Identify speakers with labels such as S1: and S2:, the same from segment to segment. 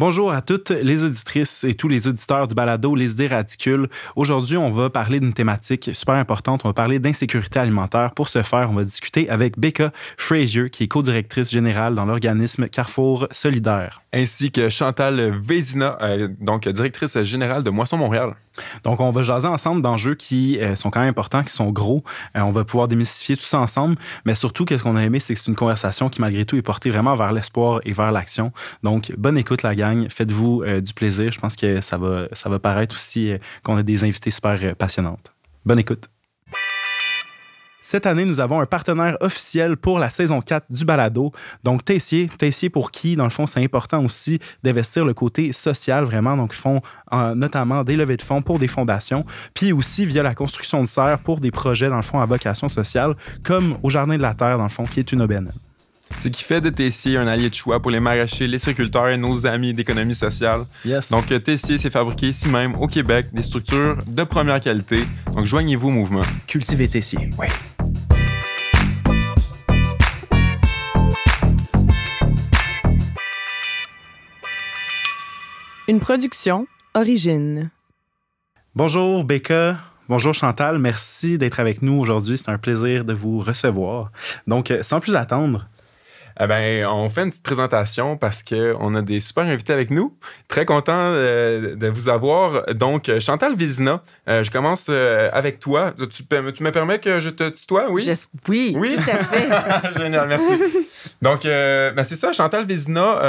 S1: Bonjour à toutes les auditrices et tous les auditeurs du balado Les idées radicules. Aujourd'hui, on va parler d'une thématique super importante. On va parler d'insécurité alimentaire. Pour ce faire, on va discuter avec Becca Frazier, qui est co-directrice générale dans l'organisme Carrefour Solidaire. Ainsi que Chantal Vézina, euh, donc directrice générale de Moisson Montréal. Donc, on va jaser ensemble d'enjeux qui euh, sont quand même importants, qui sont gros. Euh, on va pouvoir démystifier tout ça ensemble. Mais surtout, qu'est-ce qu'on a aimé, c'est que c'est une conversation qui, malgré tout, est portée vraiment vers l'espoir et vers l'action. Donc, bonne écoute, la gang. Faites-vous euh, du plaisir. Je pense que ça va, ça va paraître aussi qu'on a des invités super passionnantes. Bonne écoute. Cette année, nous avons un partenaire officiel pour la saison 4 du balado, donc Tessier. Tessier pour qui, dans le fond, c'est important aussi d'investir le côté social vraiment. Donc, ils font euh, notamment des levées de fonds pour des fondations, puis aussi via la construction de serres pour des projets, dans le fond, à vocation sociale, comme au Jardin de la Terre, dans le fond, qui est une aubaine
S2: ce qui fait de Tessier un allié de choix pour les maraîchers, les agriculteurs et nos amis d'économie sociale. Donc euh, Tessier s'est fabriqué ici même au Québec des structures de première qualité. Donc joignez-vous au mouvement.
S1: Cultivez Tessier. Oui.
S3: Une production Origine.
S1: Bonjour Becca. Bonjour Chantal, merci d'être avec nous aujourd'hui. C'est un plaisir de vous recevoir. Donc, euh, sans plus attendre, eh ben, on fait une petite présentation parce qu'on a
S2: des super invités avec nous. Très content euh, de, vous avoir. Donc, Chantal Vizina, euh, je commence euh, avec toi. Tu, tu, me permets que je te tutoie, oui? oui, tout à fait. Génial, merci. Donc, ben, c'est ça, Chantal Vizina.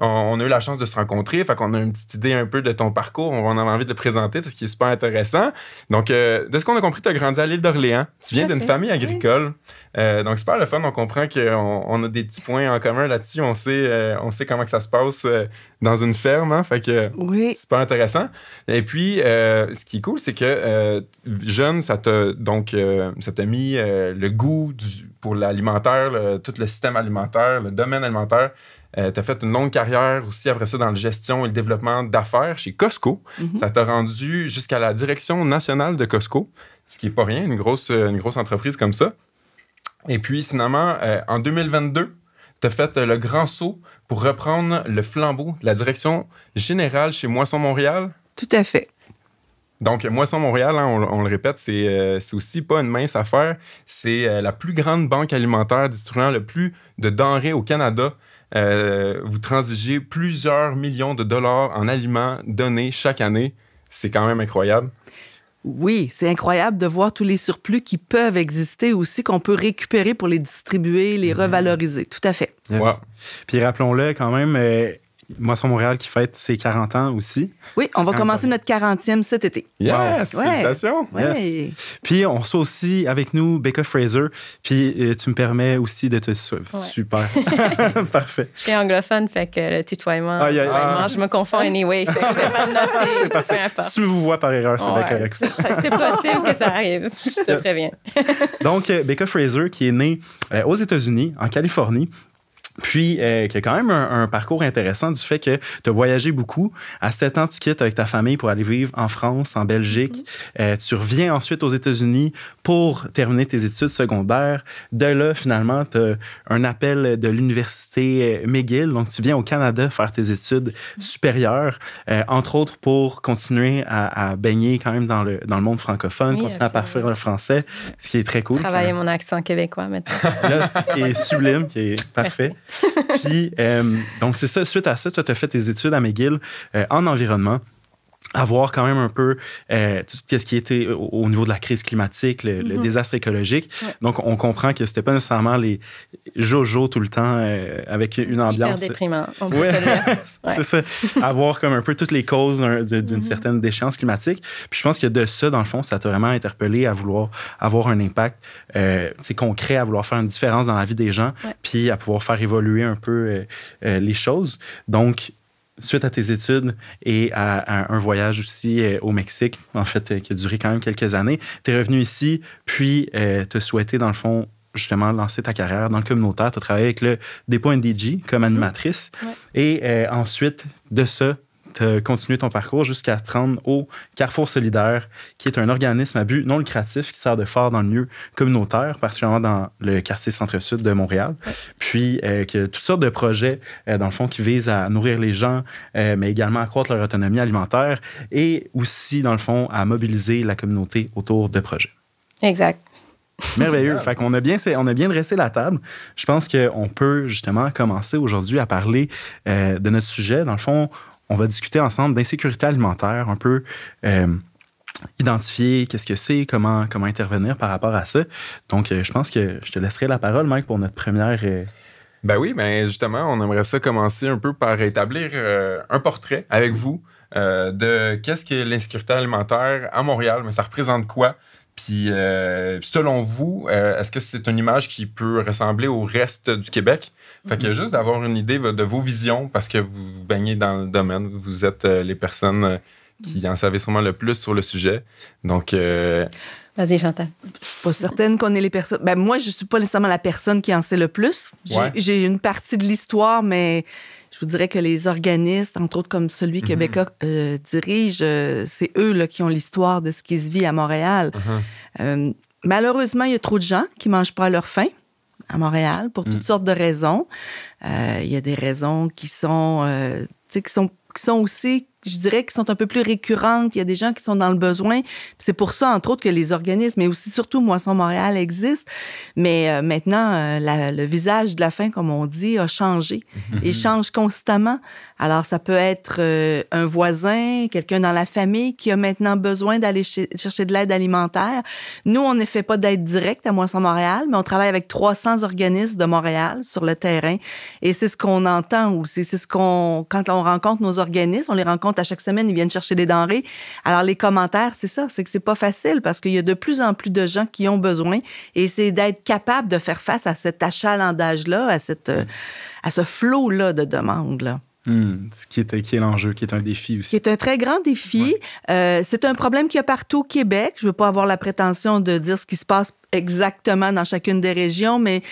S2: on, a eu la chance de se rencontrer, fait qu'on a une petite idée un peu de ton parcours, on en a envie de le présenter parce qu'il est super intéressant. Donc, de ce qu'on a compris, tu as grandi à l'île d'Orléans, tu viens d'une famille agricole, Donc, c'est pas le fun, on comprend qu'on on a des petits points en commun là-dessus. On sait, euh, on sait comment que ça se passe euh, dans une ferme. Hein, fait que c'est pas intéressant. Et puis, euh, ce qui est cool, c'est que jeune, ça t'a donc ça t'a mis le goût pour l'alimentaire, tout le système alimentaire, le domaine alimentaire. Euh, fait une longue carrière aussi après ça dans la gestion et le développement d'affaires chez Costco. Mm-hmm. Ça t'a rendu jusqu'à la direction nationale de Costco, ce qui n'est pas rien, une grosse, une grosse entreprise comme ça. Et puis, finalement, euh, en 2022, tu as fait euh, le grand saut pour reprendre le flambeau de la direction générale chez Moisson Montréal. Tout à fait. Donc, Moisson Montréal, hein, on, le répète, euh, c'est aussi pas une mince affaire. C'est la plus grande banque alimentaire distribuant le plus de denrées au Canada. vous transigez plusieurs millions de dollars en aliments donnés chaque année. C'est quand même incroyable
S3: oui, c'est incroyable de voir tous les surplus qui peuvent exister aussi, qu'on peut récupérer pour les distribuer, les mm-hmm. revaloriser. Tout à fait.
S1: Puis rappelons-le quand même, euh, moi, Moisson Montréal qui fête ses 40 ans aussi.
S3: Oui, on va commencer notre 40e cet été.
S1: Yes! Félicitations! Yes. Puis on reçoit aussi avec nous Becca Fraser. Puis euh, tu me permets aussi de te suivre. Super!
S4: Parfait. Je suis anglophone, fait que le tutoiement, ah, je me confonds anyway. je vais pas noter.
S1: C'est parfait. Si tu me vois par erreur, c'est bien correct.
S4: C'est possible que ça arrive. Je te préviens.
S1: Donc, euh, Becca Fraser qui est née euh, aux États-Unis, en Californie. Puis, il euh, qui a quand même un, parcours intéressant du fait que tu as voyagé beaucoup. À 7 ans, tu quittes avec ta famille pour aller vivre en France, en Belgique. Mm-hmm. Euh, tu reviens ensuite aux États-Unis pour terminer tes études secondaires. De là, finalement, tu as un appel de l'université euh, McGill. Donc, tu viens au Canada faire tes études mm-hmm. supérieures, entre autres pour continuer à, baigner quand même dans le, dans le monde francophone, continuer à parfaire le français, ce qui est très cool. Travailler
S4: mon accent québécois maintenant.
S1: Là, ce qui est sublime, qui est parfait. Puis, euh, donc, c'est ça. Suite à ça, tu as fait tes études à McGill euh, en environnement avoir quand même un peu euh, tout ce qui était au, niveau de la crise climatique, le, mm-hmm. désastre écologique. Donc, on comprend que c'était pas nécessairement les jojo tout le temps euh, avec une ambiance. Hyper déprimant. c'est ça. Avoir comme un peu toutes les causes d'une mm-hmm. certaine déchéance climatique. Puis je pense que de ça, dans le fond, ça t'a vraiment interpellé à vouloir avoir un impact euh, c'est concret, à vouloir faire une différence dans la vie des gens, puis à pouvoir faire évoluer un peu les choses. Donc, suite à tes études et à, un voyage aussi euh, au Mexique, en fait, euh, qui a duré quand même quelques années, tu es revenu ici, puis tu euh, te souhaité dans le fond, justement, lancer ta carrière dans le communautaire. Tu as travaillé avec le Dépôt NDG comme mm-hmm. animatrice. Et ensuite de ça, continuer ton parcours jusqu'à te rendre au Carrefour Solidaire, qui est un organisme à but non lucratif qui sert de phare dans le lieu communautaire, particulièrement dans le quartier centre-sud de Montréal. Puis, euh, que toutes sortes de projets, euh, dans le fond, qui visent à nourrir les gens, euh, mais également à accroître leur autonomie alimentaire et aussi, dans le fond, à mobiliser la communauté autour de projets. Exact. Merveilleux. Fait qu'on a bien, on a bien dressé la table. Je pense qu'on peut justement commencer aujourd'hui à parler de notre sujet. Dans le fond, on va discuter ensemble d'insécurité alimentaire, un peu euh, identifier qu'est-ce que c'est, comment, comment intervenir par rapport à ça. Donc, euh, je pense que je te laisserai la parole, Mike, pour notre première. Euh,
S2: ben oui, ben justement, on aimerait ça commencer un peu par établir un portrait avec vous de qu'est-ce que l'insécurité alimentaire à Montréal, mais ça représente quoi? Puis, selon vous, est-ce que c'est une image qui peut ressembler au reste du Québec? Fait que juste d'avoir une idée de vos visions, parce que vous baignez dans le domaine, vous êtes euh, les personnes euh, qui en savez sûrement le plus sur le sujet. Donc. Euh,
S3: Vas-y, Chantal. Je suis pas certaine qu'on est les personnes. Ben, moi, je suis pas nécessairement la personne qui en sait le plus. J'ai une partie de l'histoire, mais je vous dirais que les organistes, entre autres comme celui mhm. que dirige, c'est eux là, qui ont l'histoire de ce qui se vit à Montréal. Mhm. malheureusement, il y a trop de gens qui mangent pas à leur faim à Montréal pour toutes mm. sortes de raisons. Euh, il y a des raisons qui sont, euh, qui sont, qui sont aussi, je dirais, qui sont un peu plus récurrentes. Il y a des gens qui sont dans le besoin. C'est pour ça, entre autres, que les organismes, mais aussi surtout Moisson Montréal existent. Mais euh, maintenant, euh, le visage de la faim, comme on dit, a changé. et mm-hmm. Il change constamment. Alors, ça peut être euh, un voisin, quelqu'un dans la famille qui a maintenant besoin d'aller chercher de l'aide alimentaire. Nous, on ne fait pas d'aide directe à Moisson Montréal, mais on travaille avec 300 organismes de Montréal sur le terrain. Et c'est ce qu'on entend aussi. C'est ce qu'on, quand on rencontre nos organismes, on les rencontre à chaque semaine, ils viennent chercher des denrées. Alors, les commentaires, c'est ça, c'est que c'est pas facile parce qu'il y a de plus en plus de gens qui ont besoin et c'est d'être capable de faire face à cet achalandage-là, à cette, euh, à ce flot-là de demandes-là.
S1: Hmm. qui, est, qui est l'enjeu, qui est un défi aussi.
S3: Qui est un très grand défi. Euh, c'est un problème qu'il y a partout au Québec. Je ne veux pas avoir la prétention de dire ce qui se passe exactement dans chacune des régions, mais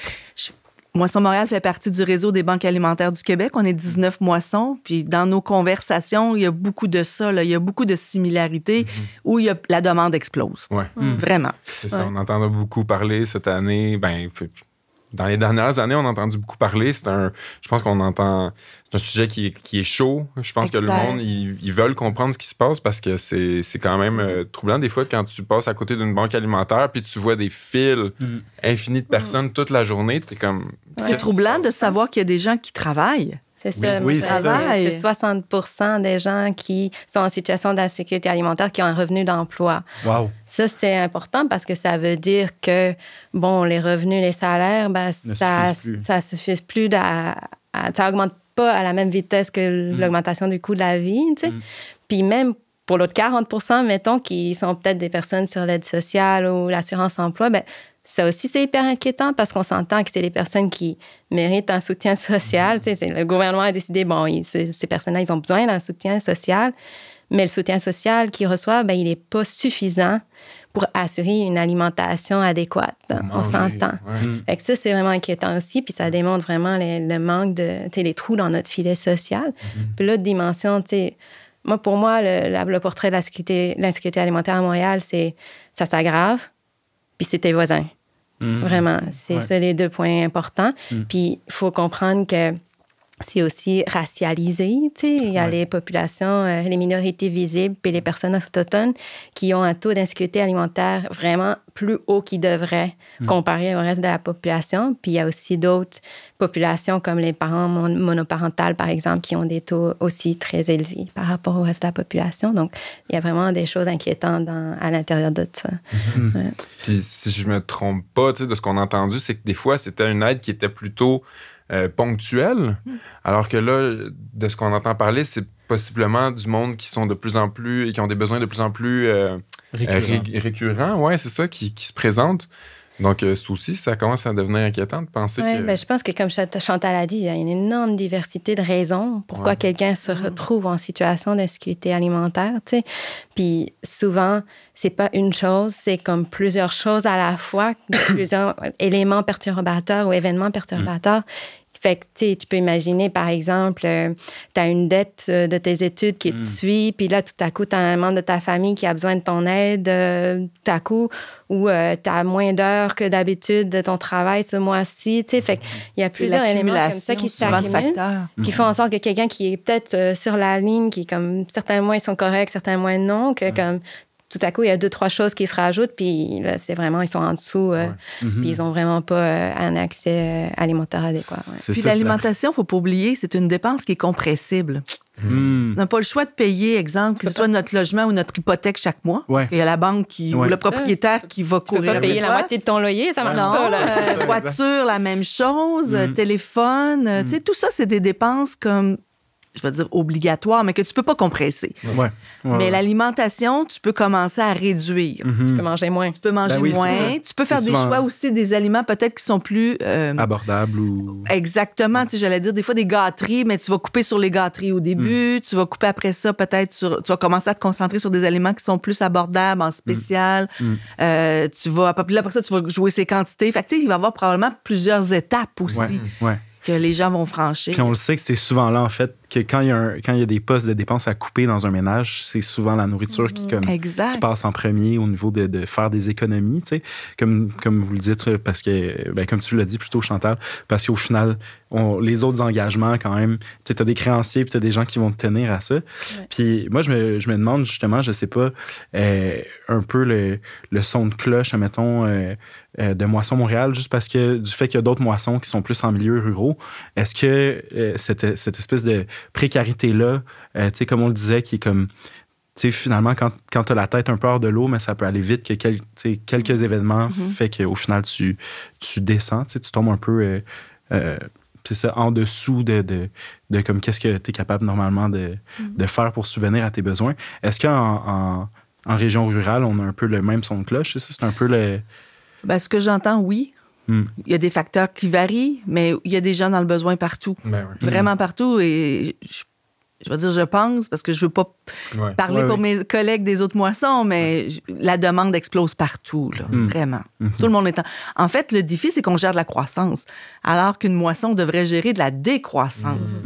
S3: Moisson Montréal fait partie du réseau des banques alimentaires du Québec. On est 19 moissons. Puis dans nos conversations, il y a beaucoup de ça. Là. Il y a beaucoup de similarités mm-hmm. où il y a, la demande explose. Ouais. Mm. Mm. Vraiment. C'est ça. On
S2: entend beaucoup parler cette année. Ben, dans les dernières années, on a entendu beaucoup parler. C'est un, je pense qu'on entend c'est un sujet qui, est chaud. Je pense que le monde, ils, veulent comprendre ce qui se passe parce que c'est quand même mm-hmm. euh, troublant des fois quand tu passes à côté d'une banque alimentaire puis tu vois des fils mm-hmm. infinis de personnes toute la journée. Es comme. C'est
S3: troublant de savoir qu'il y a des gens qui travaillent. C'est ça, oui,
S2: c'est
S4: 60 des gens qui sont en situation d'insécurité alimentaire qui ont un revenu d'emploi. Wow. Ça, c'est important parce que ça veut dire que, bon, les revenus, les salaires, ben, ça ne suffit plus, ça plus augmente pas à la même vitesse que mm. l'augmentation du coût de la vie. Tu sais. Mm. Puis même pour l'autre 40 mettons, qui sont peut-être des personnes sur l'aide sociale ou l'assurance emploi, ben, ça aussi, c'est hyper inquiétant parce qu'on s'entend que c'est les personnes qui méritent un soutien social. Mm. Tu sais, le gouvernement a décidé, bon, ces personnes-là, ils ont besoin d'un soutien social, mais le soutien social qu'ils reçoivent, ben, il n'est pas suffisant pour assurer une alimentation adéquate. on s'entend. Et mm. ça, c'est vraiment inquiétant aussi. Puis ça démontre vraiment le manque de, les trous dans notre filet social. Mm-hmm. Puis l'autre dimension, tu sais, moi, pour moi, le, le portrait de l'insécurité alimentaire à Montréal, c'est ça s'aggrave, puis c'est tes voisins. Mm-hmm. Vraiment, c'est ça les deux points importants. Mm. Puis il faut comprendre que c'est aussi racialisé. Il y a les populations, euh, les minorités visibles et les personnes autochtones qui ont un taux d'insécurité alimentaire vraiment plus haut qu'ils devraient mm. comparé au reste de la population. Puis il y a aussi d'autres populations comme les parents monoparentales, par exemple, qui ont des taux aussi très élevés par rapport au reste de la population. Donc il y a vraiment des choses inquiétantes à l'intérieur de ça. Mm-hmm. si je me
S2: trompe pas, de ce qu'on a entendu, c'est que des fois, c'était une aide qui était plutôt euh, hmm. Alors que là, de ce qu'on entend parler, c'est possiblement du monde qui sont de plus en plus et qui ont des besoins de plus en plus euh, euh, récurrents. ouais, c'est ça, qui, qui se présente. Donc, euh, souci, ça commence à devenir inquiétant de penser que... que... Ben, je
S4: pense que, comme Chantal a dit, il y a une énorme diversité de raisons pourquoi quelqu'un se mm. retrouve en situation d'insécurité alimentaire, tu sais. Puis souvent, c'est pas une chose, c'est comme plusieurs choses à la fois, plusieurs éléments perturbateurs ou événements perturbateurs fait tu peux imaginer, par exemple, euh, tu as une dette euh, de tes études qui te mm. suit, puis là, tout à coup, tu as un membre de ta famille qui a besoin de ton aide, euh, tout à coup, ou tu as moins d'heures que d'habitude de ton travail ce mois-ci, tu sais. Fait mm. y a plusieurs éléments comme ça qui s'accumulent, qui font en sorte que quelqu'un qui est peut-être sur la ligne, qui, comme, certains mois, ils sont corrects, certains mois, non, que, mm. comme, tout à coup, il y a deux, trois choses qui se rajoutent, puis là, c'est vraiment, ils sont en dessous, euh, mm-hmm. puis ils n'ont vraiment pas euh, un accès euh, alimentaire adéquat. Puis l'alimentation, il faut pas oublier, c'est une dépense qui est compressible.
S3: Mm. On n'a pas le choix de payer, exemple, que ce soit notre logement ou notre hypothèque chaque mois. Il Parce y a la banque ou le propriétaire qui va tu courir. Peux payer la moitié
S4: de ton loyer, ça marche pas. voiture,
S3: la même chose. Mm. Téléphone, mm. tout ça, c'est des dépenses comme je vais dire obligatoire, mais que tu peux pas compresser. mais l'alimentation, tu peux commencer à réduire. Mm-hmm. Tu peux manger moins. Tu peux manger ben moins. Tu peux faire des choix aussi des aliments peut-être qui sont plus euh, abordables ou exactement. Tu j'allais dire des fois des gâteries, mais tu vas couper sur les gâteries au début. Mm. Tu vas couper après ça peut-être Tu vas commencer à te concentrer sur des aliments qui sont plus abordables en spécial. Mm. Mm. Euh, tu vas après ça tu vas jouer ces quantités. Fait tu il va y avoir probablement plusieurs étapes aussi. Que les gens vont franchir. on
S1: le sait que c'est souvent là, en fait, que quand il, y a quand il y des postes de dépenses à couper dans un ménage, c'est souvent la nourriture qui, mhm. comme, passe en premier au niveau de, faire des économies, tu comme, comme vous le dites, parce que, ben, comme tu l'as dit plutôt, Chantal, parce qu'au final, les autres engagements, quand même, tu as des créanciers, puis tu as des gens qui vont tenir à ça. Puis moi, je me, demande justement, je sais pas, euh, un peu le, son de cloche, mettons, euh, euh, de Moisson Montréal, juste parce que du fait qu'il y a d'autres moissons qui sont plus en milieu ruraux, est-ce que cette espèce de précarité-là, euh, tu sais, comme on le disait, qui est comme, tu sais, finalement, quand, quand tu as la tête un peu hors de l'eau, mais ça peut aller vite, que quelques événements mm-hmm. font qu'au final, tu, tu descends, tu tombes un peu, euh, euh, en dessous de, de, comme qu'est-ce que tu es capable normalement mm-hmm. de, faire pour subvenir à tes besoins. Est-ce qu'en en, région rurale,
S3: on a un peu le même son de cloche? C'est un peu le... Ben, ce que j'entends, oui. Il y a des facteurs qui varient, mais il y a des gens dans le besoin partout. Ben mhm. Vraiment partout. Et je, je vais dire je pense, parce que je veux pas parler pour mes collègues des autres moissons, mais la demande explose partout, mhm. vraiment. Mhm. Tout le monde est en... fait, le défi, c'est qu'on gère de la croissance, alors qu'une moisson devrait gérer de la décroissance.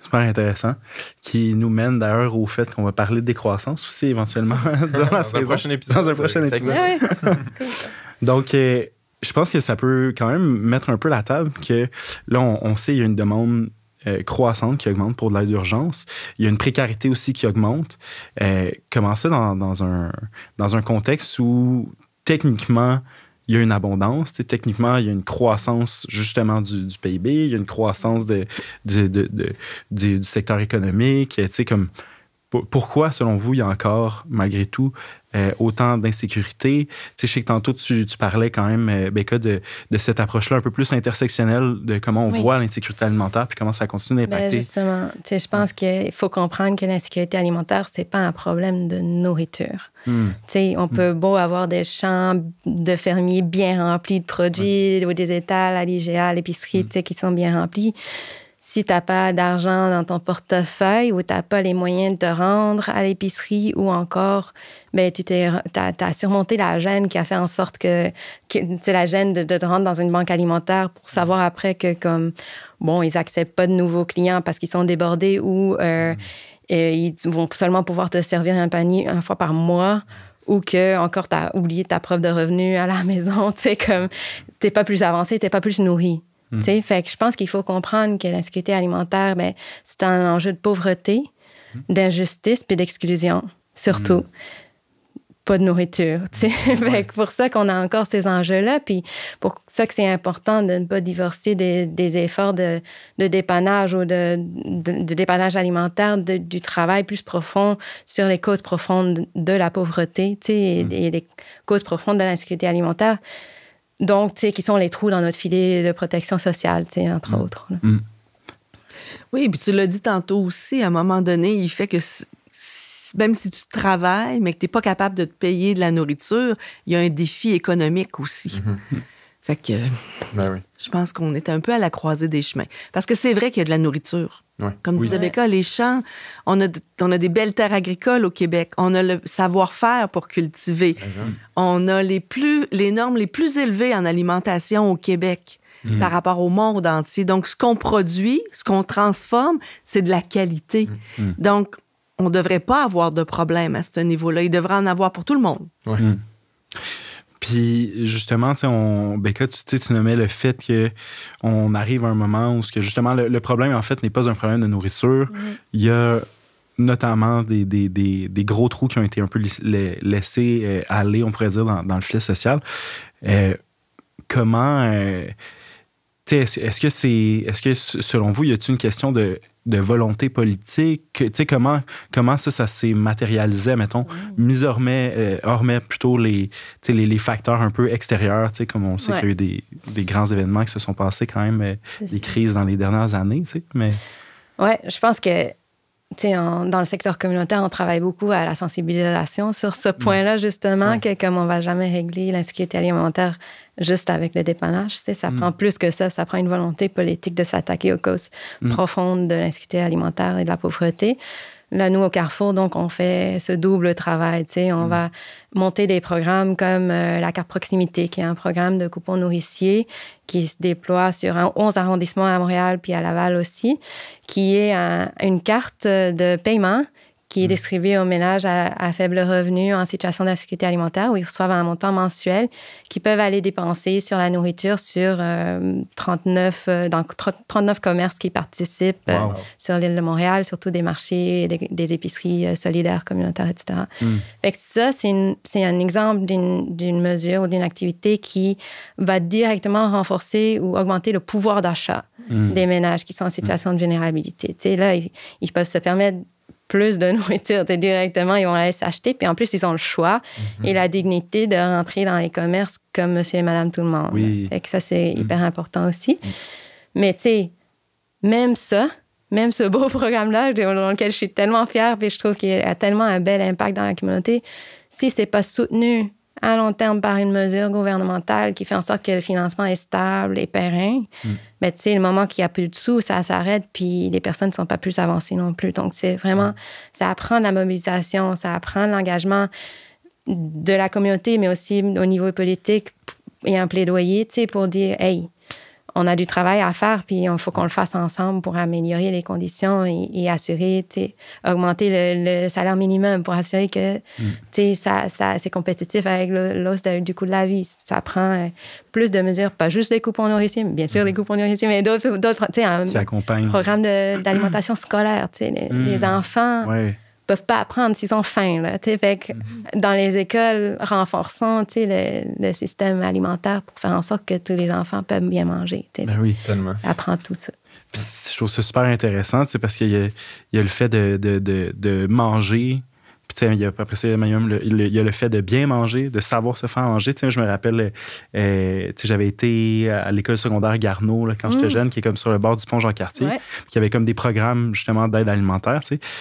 S1: Super intéressant, qui nous mène d'ailleurs au fait qu'on va parler de décroissance aussi éventuellement dans, prochain épisode, dans un prochain épisode. Ah Donc, euh, je pense que ça peut quand même mettre un peu la table que là, on, sait qu'il y a une demande euh, croissante qui augmente pour de l'aide d'urgence. Il y a une précarité aussi qui augmente. Euh, comment ça dans, un, dans un contexte où techniquement, il y a une abondance. Techniquement, il y a une croissance justement du, PIB, il y a une croissance du, secteur économique. Comme, pourquoi, selon vous, il y a encore, malgré tout, euh, autant d'insécurité. Tu sais, je sais que tantôt, tu, parlais quand même, euh, Becca, de, de cette approche-là un peu plus intersectionnelle de comment on voit l'insécurité alimentaire puis comment ça continue d'impacter. Ben,
S4: justement, tu sais, je pense qu'il faut comprendre que l'insécurité alimentaire, c'est pas un problème de nourriture. Hmm. On hmm. peut beau avoir des champs de fermiers bien remplis de produits ou des étals à l'IGA, à l'épicerie, hmm. qui sont bien remplis si tu n'as pas d'argent dans ton portefeuille ou tu n'as pas les moyens de te rendre à l'épicerie ou encore, ben, tu t'as as, surmonté la gêne qui a fait en sorte que, c'est la gêne de, te rendre dans une banque alimentaire pour mm. savoir après que, comme, bon, ils acceptent pas de nouveaux clients parce qu'ils sont débordés ou euh, mm. euh, ils vont seulement pouvoir te servir un panier une fois par mois ou que encore tu as oublié ta preuve de revenu à la maison, tu sais, comme, t'es pas plus avancé, t'es pas plus nourri. Mm. fait je pense qu'il faut comprendre que la sécurité alimentaire, ben, c'est un enjeu de pauvreté, mm. d'injustice et d'exclusion, surtout. Mm. Pas de nourriture. C'est pour ça qu'on a encore ces enjeux-là, puis pour ça que c'est important de ne pas divorcer des, efforts de, de, dépannage ou de, de, dépannage alimentaire du travail plus profond sur les causes profondes de la pauvreté et, et les causes profondes de l'insécurité alimentaire. Donc, tu sais, qui sont les trous dans notre filet de protection sociale, tu sais, entre mm. autres. Mm. Oui, puis tu l'as dit
S3: tantôt aussi, à un moment donné, il fait que même si tu travailles, mais que tu n'es pas capable de te payer de la nourriture, il y a un défi économique aussi. Mm-hmm. Mm. Fait que ben je pense qu'on est un peu à la croisée des chemins. Parce que c'est vrai qu'il y a de la nourriture.
S2: Comme disait Becca,
S3: les champs, on a, on a des belles terres agricoles au Québec. On a le savoir-faire pour cultiver. On a les, plus, les normes les plus élevées en alimentation au Québec mm. par rapport au monde entier. Donc, ce qu'on produit, ce qu'on transforme, c'est de la qualité. Mm. Mm. Donc, on ne devrait pas avoir de problème à ce niveau-là. Il devrait en avoir pour tout le monde.
S1: Puis justement, on, Becca, tu, tu nommais le fait qu'on arrive à un moment où justement le, problème, en fait, n'est pas un problème de nourriture. Mm-hmm. Il y a notamment des, des, gros trous qui ont été un peu laissés euh, aller, on pourrait dire, dans, le filet social. Euh, comment. Euh, est-ce, que c'est. Est-ce que selon vous, y a-t-il une question de de volonté politique? Tu sais, comment, comment ça, ça s'est matérialisé, mettons, mmh. mis mais euh, plutôt les, les, facteurs un peu extérieurs, comme on sait qu'il y a eu des, grands événements qui se sont passés quand même, euh, des crises dans les dernières années, tu sais, mais...
S4: Oui, je pense que dans le secteur communautaire, on travaille beaucoup à la sensibilisation sur ce point-là, justement, que comme on va jamais régler l'insécurité alimentaire juste avec le dépannage, ça mm. prend plus que ça, ça prend une volonté politique de s'attaquer aux causes mm. profondes de l'insécurité alimentaire et de la pauvreté. Là, nous, au Carrefour, donc, on fait ce double travail. Tu on mm. va monter des programmes comme euh, la carte proximité, qui est un programme de coupons nourriciers qui se déploie sur un 11 arrondissements à Montréal puis à Laval aussi, qui est une carte de paiement qui est mm. distribué aux ménages à, faible revenu en situation d'insécurité alimentaire où ils reçoivent un montant mensuel qu'ils peuvent aller dépenser sur la nourriture sur 39, dans 39 commerces qui participent euh, sur l'île de Montréal, surtout des marchés, des, épiceries euh, solidaires, communautaires, etc. Mm. Fait que ça, c'est un exemple d'une mesure ou d'une activité qui va directement renforcer ou augmenter le pouvoir d'achat mm. des ménages qui sont en situation de mm. vulnérabilité. là, ils, ils peuvent se permettre plus de nourriture. Directement, ils vont aller s'acheter. Puis en plus, ils ont le choix mhm. et la dignité de rentrer dans les commerces comme monsieur et madame tout le monde. Oui. que ça, c'est mhm. hyper important aussi. Mhm. Mais tu sais, même ça, même ce beau programme-là, dans lequel je suis tellement fière, puis je trouve qu'il a tellement un bel impact dans la communauté, si c'est pas soutenu à long terme par une mesure gouvernementale qui fait en sorte que le financement est stable et pérenne, mm. mais tu sais, le moment qu'il n'y a plus de sous, ça s'arrête, puis les personnes ne sont pas plus avancées non plus. Donc, c'est vraiment, mm. ça apprend la mobilisation, ça apprend l'engagement de la communauté, mais aussi au niveau politique, et un plaidoyer, tu sais, pour dire, hey, on a du travail à faire, puis il faut qu'on le fasse ensemble pour améliorer les conditions et, et assurer, augmenter le, salaire minimum pour assurer que mm. ça, ça, c'est compétitif avec l'os du coût de la vie. Ça prend euh, plus de mesures, pas juste les coupons nourriciers, bien sûr les mm. coupons nourriciers, mais d'autres. programmes programme d'alimentation scolaire. Les, mm. les, enfants peuvent pas apprendre s'ils ont faim. Là, mhm. Dans les écoles, renforçons le, le, système alimentaire pour faire en sorte que tous les enfants peuvent bien manger. Ben oui, tellement. tout ça.
S1: je trouve ça super intéressant parce qu'il y, y, a le fait de, de, de manger il y a, après ça, le, il y a le fait de bien manger, de savoir se faire manger. je me rappelle, euh, j'avais été à l'école secondaire Garneau quand j'étais mm. jeune, qui est comme sur le bord du pont jean Quartier qui avait comme des programmes justement d'aide alimentaire.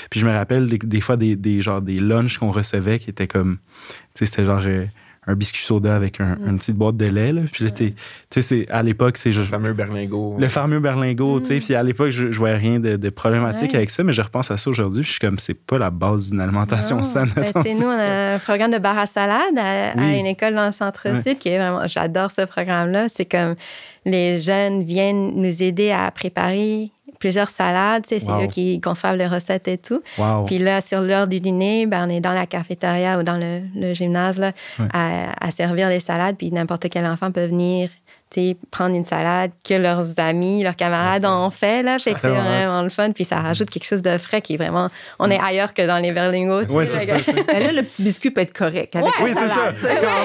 S1: Puis je me rappelle des, fois des, des, des lunchs qu'on recevait qui étaient comme, c'était genre... Euh, un biscuit soda avec un, mm. une petite boîte de lait. Puis tu sais, à l'époque, c'est Le fameux berlingot. Le fameux berlingot, tu sais. Mm. Puis à l'époque, je, je, voyais rien de, de problématique avec ça, mais je repense à ça aujourd'hui. je suis comme, c'est pas la base d'une alimentation saine. Ben, c'est nous, on
S4: a un programme de bar à salade à, une école dans le centre-sud qui est vraiment. J'adore ce programme-là. C'est comme les jeunes viennent nous aider à préparer plusieurs salades. C'est eux qui conçoivent les recettes et tout. Puis là, sur l'heure du dîner, ben, on est dans la cafétéria ou dans le, gymnase à, à, servir les salades. Puis n'importe quel enfant peut venir prendre une salade que leurs amis, leurs camarades ont fait. Là. c'est vraiment le fun. Puis ça rajoute quelque chose de frais qui est vraiment. On est mm. ailleurs que dans les berlingots. là, le petit biscuit peut être correct. oui, c'est ça.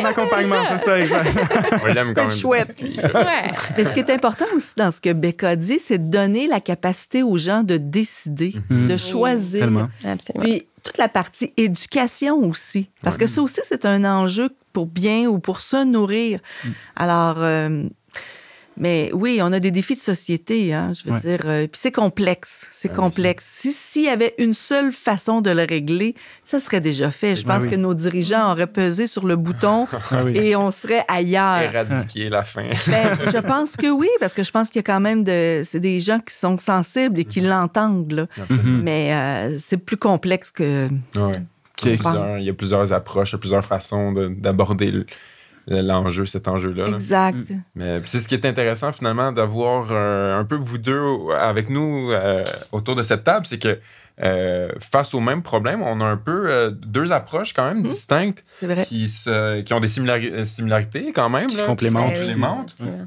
S1: En accompagnement, c'est ça, On l'aime quand même.
S4: Chouette.
S3: Mais ce qui est important aussi dans ce que Becca dit, c'est de donner la capacité aux gens de décider, mhm. de choisir. Absolument. Puis toute la partie éducation aussi. Parce que ça aussi, c'est un enjeu pour bien ou pour se nourrir. Mm. Alors, euh, mais oui, on a des défis de société, hein, je veux dire. Euh, puis c'est complexe, c'est ah complexe. S'il y avait une seule façon de le régler, ça serait déjà fait. Je ben pense que nos dirigeants auraient pesé sur le bouton ah et on serait ailleurs.
S2: Éradiquer la fin. Ben,
S3: je pense que oui, parce que je pense qu'il y a quand même de, des gens qui sont sensibles et qui mhm. l'entendent. Mhm. Mais euh, c'est plus complexe que... Ouais. Il,
S2: y a plusieurs approches, plusieurs façons d'aborder l'enjeu, cet enjeu-là. Exact. Mm. Mais c'est ce qui est intéressant finalement d'avoir euh, un peu vous deux avec nous euh, autour de cette table, c'est que euh, face au même problème, on a un peu deux approches quand même mm-hmm. distinctes qui, ont des similarités quand même. Qui se complémentent.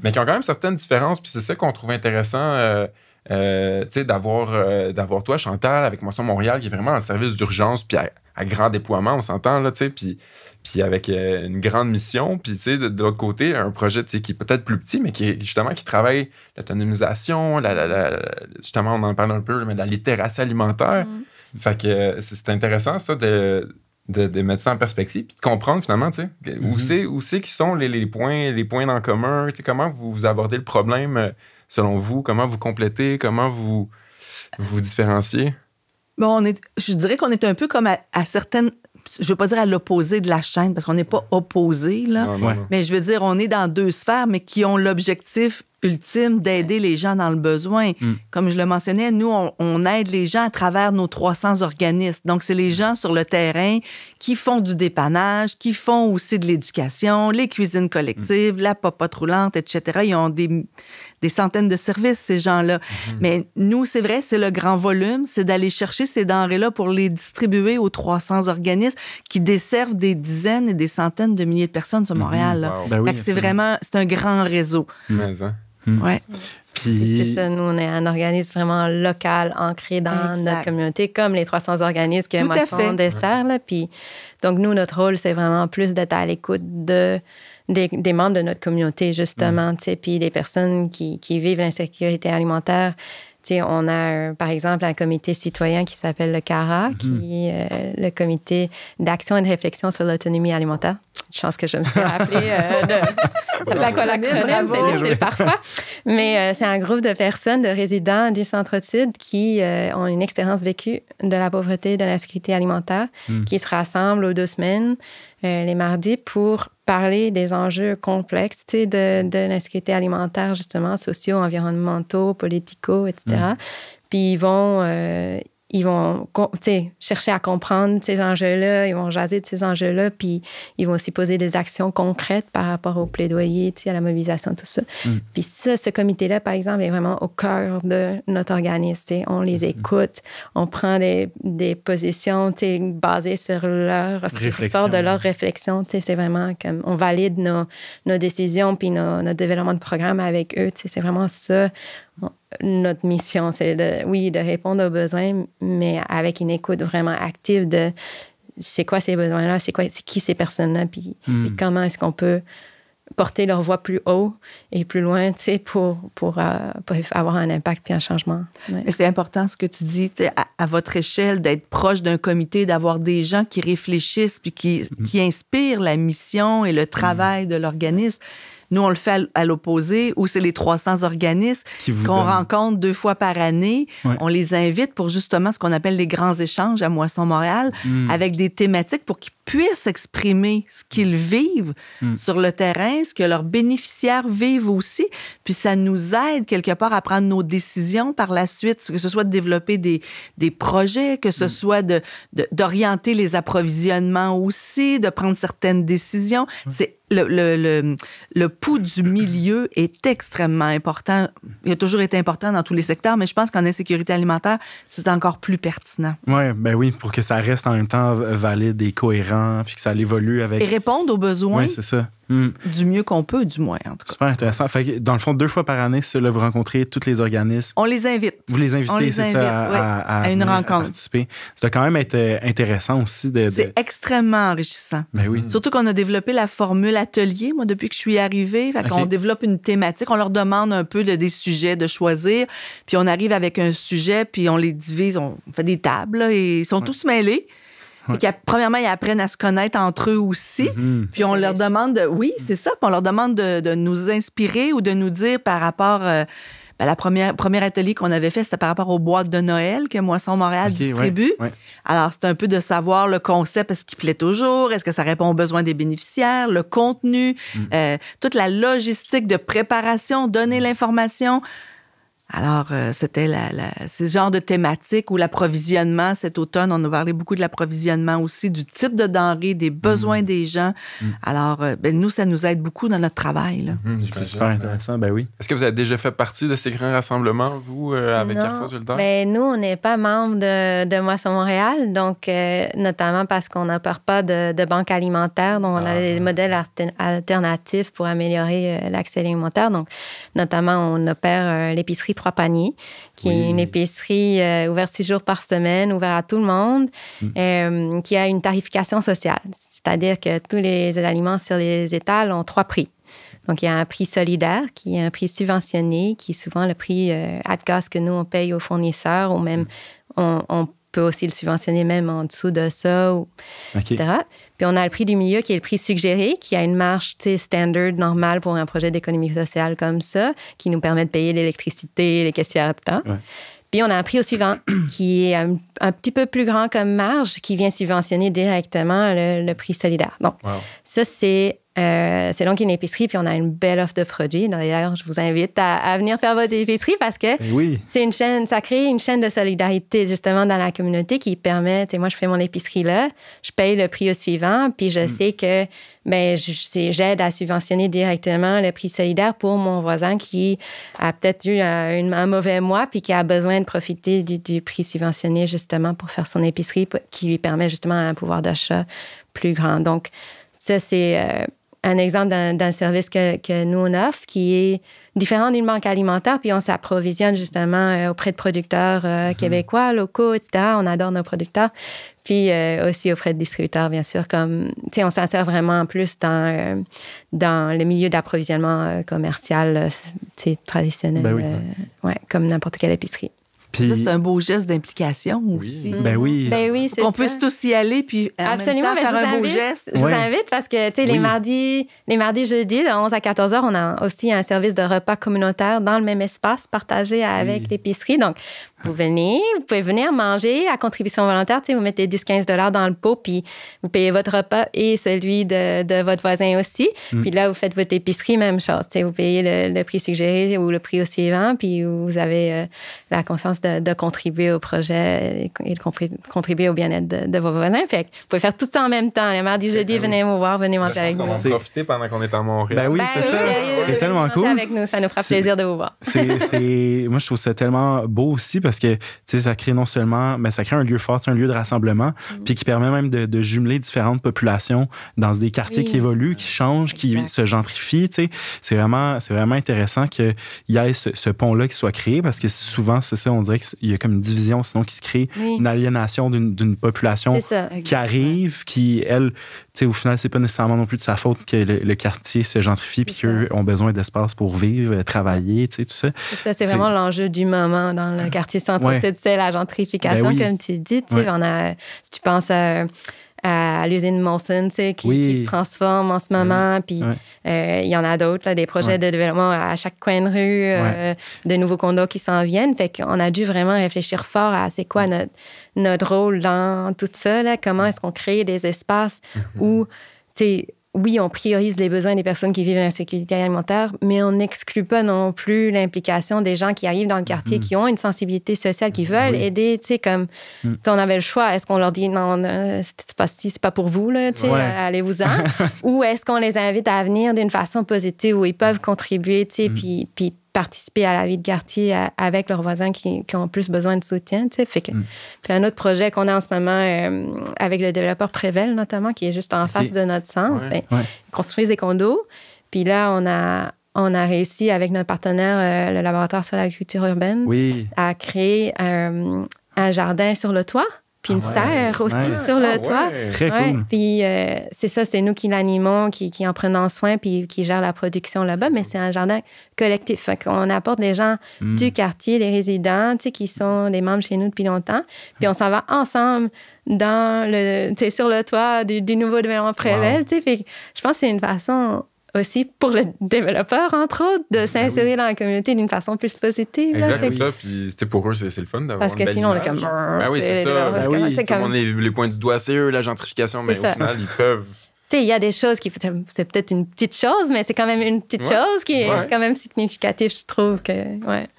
S2: mais qui ont quand même certaines différences. Puis c'est ça qu'on trouve intéressant. Euh, d'avoir d'avoir toi Chantal avec sur Montréal qui est vraiment un service d'urgence puis à, à, grand déploiement on s'entend là tu sais puis puis avec euh, une grande mission, puis tu sais, de, l'autre côté, un projet qui est peut-être plus petit, mais qui justement qui travaille l'autonomisation, justement, on en parle un peu, mais la littératie alimentaire. Mm-hmm. Fait que euh, c'est intéressant, ça, de, de, mettre ça en perspective, puis de comprendre finalement, tu sais, mm-hmm. où c'est qui sont les, les, points, les points en commun, comment vous, abordez le problème euh, selon vous, comment vous complétez, comment vous vous différenciez.
S3: Bon, est, je dirais qu'on est un peu comme à certaines je veux pas dire à l'opposé de la chaîne, parce qu'on n'est pas opposé, là. Mais je veux dire, on est dans deux sphères, mais qui ont l'objectif ultime d'aider les gens dans le besoin. Mm. Comme je le mentionnais, nous, on, aide les gens à travers nos 300 organismes. Donc, c'est les mm. gens sur le terrain qui font du dépannage, qui font aussi de l'éducation, les cuisines collectives, mm. la popote roulante, etc. Ils ont des, des centaines de services, ces gens-là. Mhm. Mais nous, c'est vrai, c'est le grand volume, c'est d'aller chercher ces denrées-là pour les distribuer aux 300 organismes qui desservent des dizaines et des centaines de milliers de personnes sur mhm. Montréal. Ben c'est vraiment, c'est un grand réseau.
S2: Mais, mm. hein. Mm. C'est ça,
S4: nous, on est un organisme vraiment local, ancré dans notre communauté, comme les 300 organismes qui Moisson dessert. Là, puis, donc, nous, notre rôle, c'est vraiment plus d'être à l'écoute de des, membres de notre communauté, justement, mmh. puis des personnes qui, vivent l'insécurité alimentaire. on a, euh, par exemple, un comité citoyen qui s'appelle le CARA, mm-hmm. qui est euh, le comité d'action et de réflexion sur l'autonomie alimentaire. Je pense que je me suis rappelée euh, de, la c'est parfois. Mais c'est un groupe de personnes, de résidents du centre-sud qui ont une expérience vécue de la pauvreté et de l'insécurité alimentaire, mm. qui se rassemblent aux deux semaines euh, les mardis pour parler des enjeux complexes de, de l'insécurité alimentaire, justement, sociaux, environnementaux, politicaux, etc. Mm. Puis ils vont, euh, ils vont chercher à comprendre ces enjeux-là, ils vont jaser de ces enjeux-là, puis ils vont aussi poser des actions concrètes par rapport au plaidoyer, à la mobilisation, tout ça. Mm. Puis ça, ce comité-là, par exemple, est vraiment au cœur de notre organisme. On les mm-hmm. écoute, on prend des, des positions basées sur leur, de leur réflexion. C'est vraiment comme on valide nos, nos décisions puis nos, notre développement de programme avec eux. C'est vraiment ça notre mission, c'est de, oui, de répondre aux besoins, mais avec une écoute vraiment active de c'est quoi ces besoins-là, c'est quoi, c'est qui ces personnes-là, puis, hmm. comment est-ce qu'on peut porter leur voix plus haut et plus loin, tu sais, pour, pour, euh, avoir un impact puis un changement. C'est important ce que tu dis, à,
S3: votre échelle, d'être proche d'un comité, d'avoir des gens qui réfléchissent puis qui, hmm. qui inspirent la mission et le hmm. travail de l'organisme. Nous, on le fait à l'opposé, où c'est les 300 organismes qu'on rencontre deux fois par année. On les invite pour justement ce qu'on appelle les grands échanges à Moisson Montréal, hmm. avec des thématiques pour qu'ils puissent exprimer ce qu'ils vivent hmm. sur le terrain, ce que leurs bénéficiaires vivent aussi. Puis ça nous aide quelque part à prendre nos décisions par la suite, que ce soit de développer des, projets, que ce hmm. soit de, d'orienter les approvisionnements aussi, de prendre certaines décisions. C'est le, le, pouls du milieu est extrêmement important. Il a toujours été important dans tous les secteurs, mais je pense qu'en insécurité alimentaire, c'est encore plus pertinent.
S1: Oui, ben oui, pour que ça reste en même temps valide et cohérent, puis que ça évolue avec. Et répondre aux
S3: besoins. Oui, c'est
S1: ça. Hmm. Du
S3: mieux qu'on peut, du moins, en tout
S1: cas. Super intéressant. dans le fond, deux fois par année, vous rencontrez tous les organismes.
S3: On les invite. Vous
S1: les invitez, à, une rencontre. Ça doit quand même être euh, intéressant aussi. De, C'est
S3: extrêmement enrichissant. Ben hmm. Surtout qu'on a développé la formule atelier, moi, depuis que je suis arrivée. On développe une thématique. On leur demande un peu de, des sujets de choisir. Puis on arrive avec un sujet, puis on les divise. On fait des tables et ils sont tous mêlés. Et premièrement, ils apprennent à se connaître entre eux aussi. Puis on leur demande, de, oui, c'est ça, on leur demande de, nous inspirer ou de nous dire par rapport. Euh, ben, la première premier atelier qu'on avait fait, c'était par rapport aux boîtes de Noël que Moisson Montréal distribue. Alors, c'est un peu de savoir le concept, est-ce qu'il plaît toujours, est-ce que ça répond aux besoins des bénéficiaires, le contenu, mm. euh, toute la logistique de préparation, donner mm. l'information. Alors, euh, c'était la, ce genre de thématique où l'approvisionnement. Cet automne, on a parlé beaucoup de l'approvisionnement aussi, du type de denrées, des besoins mmh. des gens. Mmh. Alors, euh, ben, nous, ça nous aide beaucoup dans notre travail. Mmh,
S1: c'est super intéressant, ben oui. Est-ce que vous avez
S2: déjà fait partie de ces grands rassemblements, vous, euh, avec non, Carrefour
S4: Ben, nous, on n'est pas membre de, de Moisson Montréal, donc notamment parce qu'on n'opère pas de, banque alimentaire, donc on a ah, des hein. modèles alternatifs pour améliorer l'accès alimentaire. Donc, notamment, on opère l'épicerie trois paniers, qui est une épicerie euh, ouverte six jours par semaine, ouverte à tout le monde, mm. euh, qui a une tarification sociale. C'est-à-dire que tous les aliments sur les étals ont trois prix. Donc, il y a un prix solidaire qui est un prix subventionné, qui est souvent le prix euh, ad à que nous, on paye aux fournisseurs ou même mm. on, on peut aussi le subventionner même en dessous de ça, etc. Puis on a le prix du milieu qui est le prix suggéré, qui a une marge standard normale pour un projet d'économie sociale comme ça, qui nous permet de payer l'électricité, les caissières, etc. ça. Puis on a un prix au suivant, qui est un, petit peu plus grand comme marge, qui vient subventionner directement le, prix solidaire. Donc, ça, c'est euh, c'est donc une épicerie, puis on a une belle offre de produits. D'ailleurs, je vous invite à, venir faire votre épicerie parce que ben c'est une chaîne, ça crée une chaîne de solidarité justement dans la communauté qui permet, et moi je fais mon épicerie là, je paye le prix au suivant, puis je hmm. sais que ben, j'aide à subventionner directement le prix solidaire pour mon voisin qui a peut-être eu un, mauvais mois, puis qui a besoin de profiter du, prix subventionné justement pour faire son épicerie, qui lui permet justement un pouvoir d'achat plus grand. Donc, ça, c'est... Euh, un exemple d'un service que, que, nous, on offre qui est différent d'une banque alimentaire, puis on s'approvisionne justement euh, auprès de producteurs euh, mhm. québécois, locaux, etc. On adore nos producteurs. Puis euh, aussi auprès de distributeurs, bien sûr, comme, tu sais, on s'insère vraiment en plus dans, dans le milieu d'approvisionnement commercial, tu sais, traditionnel, ben Ouais, comme n'importe quelle épicerie c'est un beau geste d'implication aussi. Ben mhm. Oui. Ben oui. Ben oui, c'est Qu'on puisse tous y aller puis en Absolument, même temps, ben, faire un beau geste. Je vous invite parce que, tu sais, les mardis, les mardis, jeudis, de 11 à 14 heures, on a aussi un service de repas communautaire dans le même espace partagé avec l'épicerie. Donc, vous venez, vous pouvez venir manger à contribution volontaire. Tu sais, vous mettez 10-15 dollars dans le pot puis vous payez votre repas et celui de, de votre voisin aussi. Mm. Puis là, vous faites votre épicerie, même chose. Tu sais, vous payez le, prix suggéré ou le prix au suivant puis vous avez euh, la conscience de, contribuer au projet et, de contribuer au bien-être de, vos voisins. Fait vous pouvez faire tout ça en même temps. Le mardi, jeudi, venez me voir, venez monter avec nous. On va
S2: profiter pendant qu'on est à Montréal. Ben oui, ben c'est ça. tellement cool. avec
S4: nous, ça nous fera plaisir de vous voir.
S1: moi, je trouve ça tellement beau aussi parce que ça crée non seulement, mais ben, ça crée un lieu fort, un lieu de rassemblement, mm. puis qui permet même de, jumeler différentes populations dans des quartiers qui évoluent, qui changent, qui se gentrifient. C'est vraiment, c'est vraiment intéressant qu'il y ait ce, ce pont-là qui soit créé parce que souvent, c'est ça, on dit il y a comme une division, sinon qui se crée une aliénation d'une population qui arrive, qui, elle, au final, c'est pas nécessairement non plus de sa faute que le, quartier se gentrifie puis qu'eux ont besoin d'espace pour vivre, euh, travailler, tout ça. Ça, c'est vraiment
S4: l'enjeu du moment dans le quartier central, c'est la gentrification, ben comme tu dis. On a, si tu penses à euh, à, l'usine Monson, tu sais, qui, se transforme en ce moment. Puis euh, il y en a d'autres, là, des projets de développement à chaque coin de rue, euh, de nouveaux condos qui s'en viennent. Fait qu'on a dû vraiment réfléchir fort à c'est quoi notre, notre rôle dans tout ça, là, comment est-ce qu'on crée des espaces mm-hmm. où, tu sais, oui, on priorise les besoins des personnes qui vivent dans la sécurité alimentaire, mais on n'exclut pas non plus l'implication des gens qui arrivent dans le quartier, mhm. qui ont une sensibilité sociale, qui veulent aider. Tu sais, comme mhm. on avait le choix, est-ce qu'on leur dit non, c'est pas si, c'est pas pour vous, là, euh, allez-vous-en, ou est-ce qu'on les invite à venir d'une façon positive où ils peuvent contribuer, tu sais, mhm. puis participer à la vie de quartier avec leurs voisins qui, ont plus besoin de soutien. Tu sais. Fait mm. un autre projet qu'on a en ce moment euh, avec le développeur Prével, notamment, qui est juste en face de notre centre, ouais. Ben, des condos. Puis là, on a, on a réussi avec notre partenaire, euh, le laboratoire sur l'agriculture urbaine, à créer un jardin sur le toit puis une ah serre aussi sur le ah toit. Puis euh, c'est ça, c'est nous qui l'animons, qui, en prenons soin, puis qui gère la production là-bas, mais c'est un jardin collectif. On qu'on apporte des gens hmm. du quartier, des résidents, tu sais, qui sont des membres chez nous depuis longtemps. Puis on s'en va ensemble dans le, sur le toit du, nouveau développement Prével, tu sais. je pense que c'est une façon aussi pour le développeur, entre autres, de ben s'insérer dans la communauté d'une façon plus positive. Exact, c'est ça.
S2: Puis pour eux, c'est le fun d'avoir. Parce que sinon, on est comme. ah oui, c'est ça. Ben on est les points du doigt, c'est eux, la gentrification. Mais au final, ils peuvent
S4: il y a des choses qui, c'est peut-être une petite chose, mais c'est quand même une petite chose qui est quand même significative, je trouve que,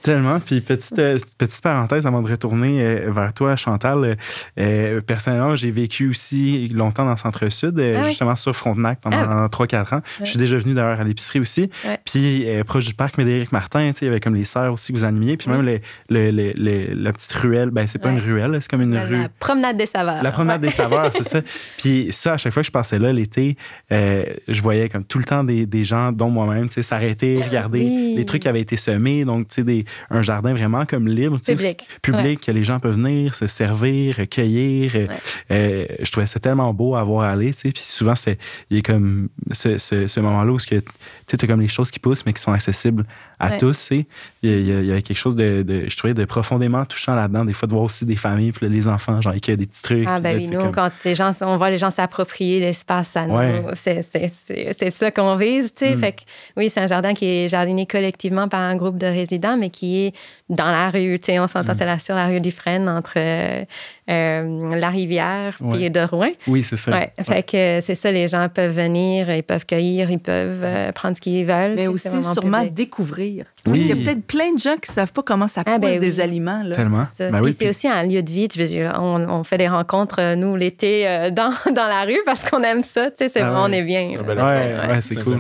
S1: Tellement. Puis petite, euh, petite parenthèse avant de retourner euh, vers toi, Chantal. Euh, personnellement, j'ai vécu aussi longtemps dans le centre-sud, ah justement sur Frontenac pendant 3-4 ah ans. Je suis déjà venu d'ailleurs à l'épicerie aussi. Puis proche du parc Médéric Martin, il y avait comme les serres aussi que vous animiez. Puis même les, la petite ruelle, ben c'est pas une ruelle, c'est comme une rue. La
S4: promenade des saveurs. La promenade des saveurs,
S1: c'est ça. Puis ça, à chaque fois que je passais là l'été, euh, je voyais comme tout le temps des, gens, dont moi-même, s'arrêter, ah regarder les trucs qui avaient été semés. Donc, tu un jardin vraiment comme libre. Public. que les gens peuvent venir se servir, cueillir. Euh, je trouvais ça tellement beau à voir aller, tu Puis souvent, il y a comme ce, ce, moment-là où tu as comme les choses qui poussent, mais qui sont accessibles à tous. Il y, il y, a quelque chose de, je trouvais, de profondément touchant là-dedans, des fois de voir aussi des familles, puis les enfants, genre, y a des petits trucs. Ah, ben oui, quand
S4: les gens, on voit les gens s'approprier l'espace à nous, c'est ça qu'on vise, tu sais. Hmm. Fait que, oui, c'est un jardin qui est jardiné collectivement par un groupe de résidents, mais qui est dans la rue, tu sais, on s'entend, hmm. sur la rue du entre. Euh, euh, la rivière, puis de Rouen. Oui, c'est ça. Ouais. Fait que c'est ça, les gens peuvent venir, ils peuvent cueillir, ils peuvent euh, prendre ce qu'ils veulent. Mais aussi sûrement
S3: découvrir. Oui. Il y a peut-être
S4: plein de gens qui savent pas comment ça ah, ben pousse des aliments. Là. Tellement. c'est ben aussi un lieu de vie. On, fait des rencontres, euh, nous, l'été, dans, la rue parce qu'on aime ça. Tu sais, ah on est bien. c'est cool.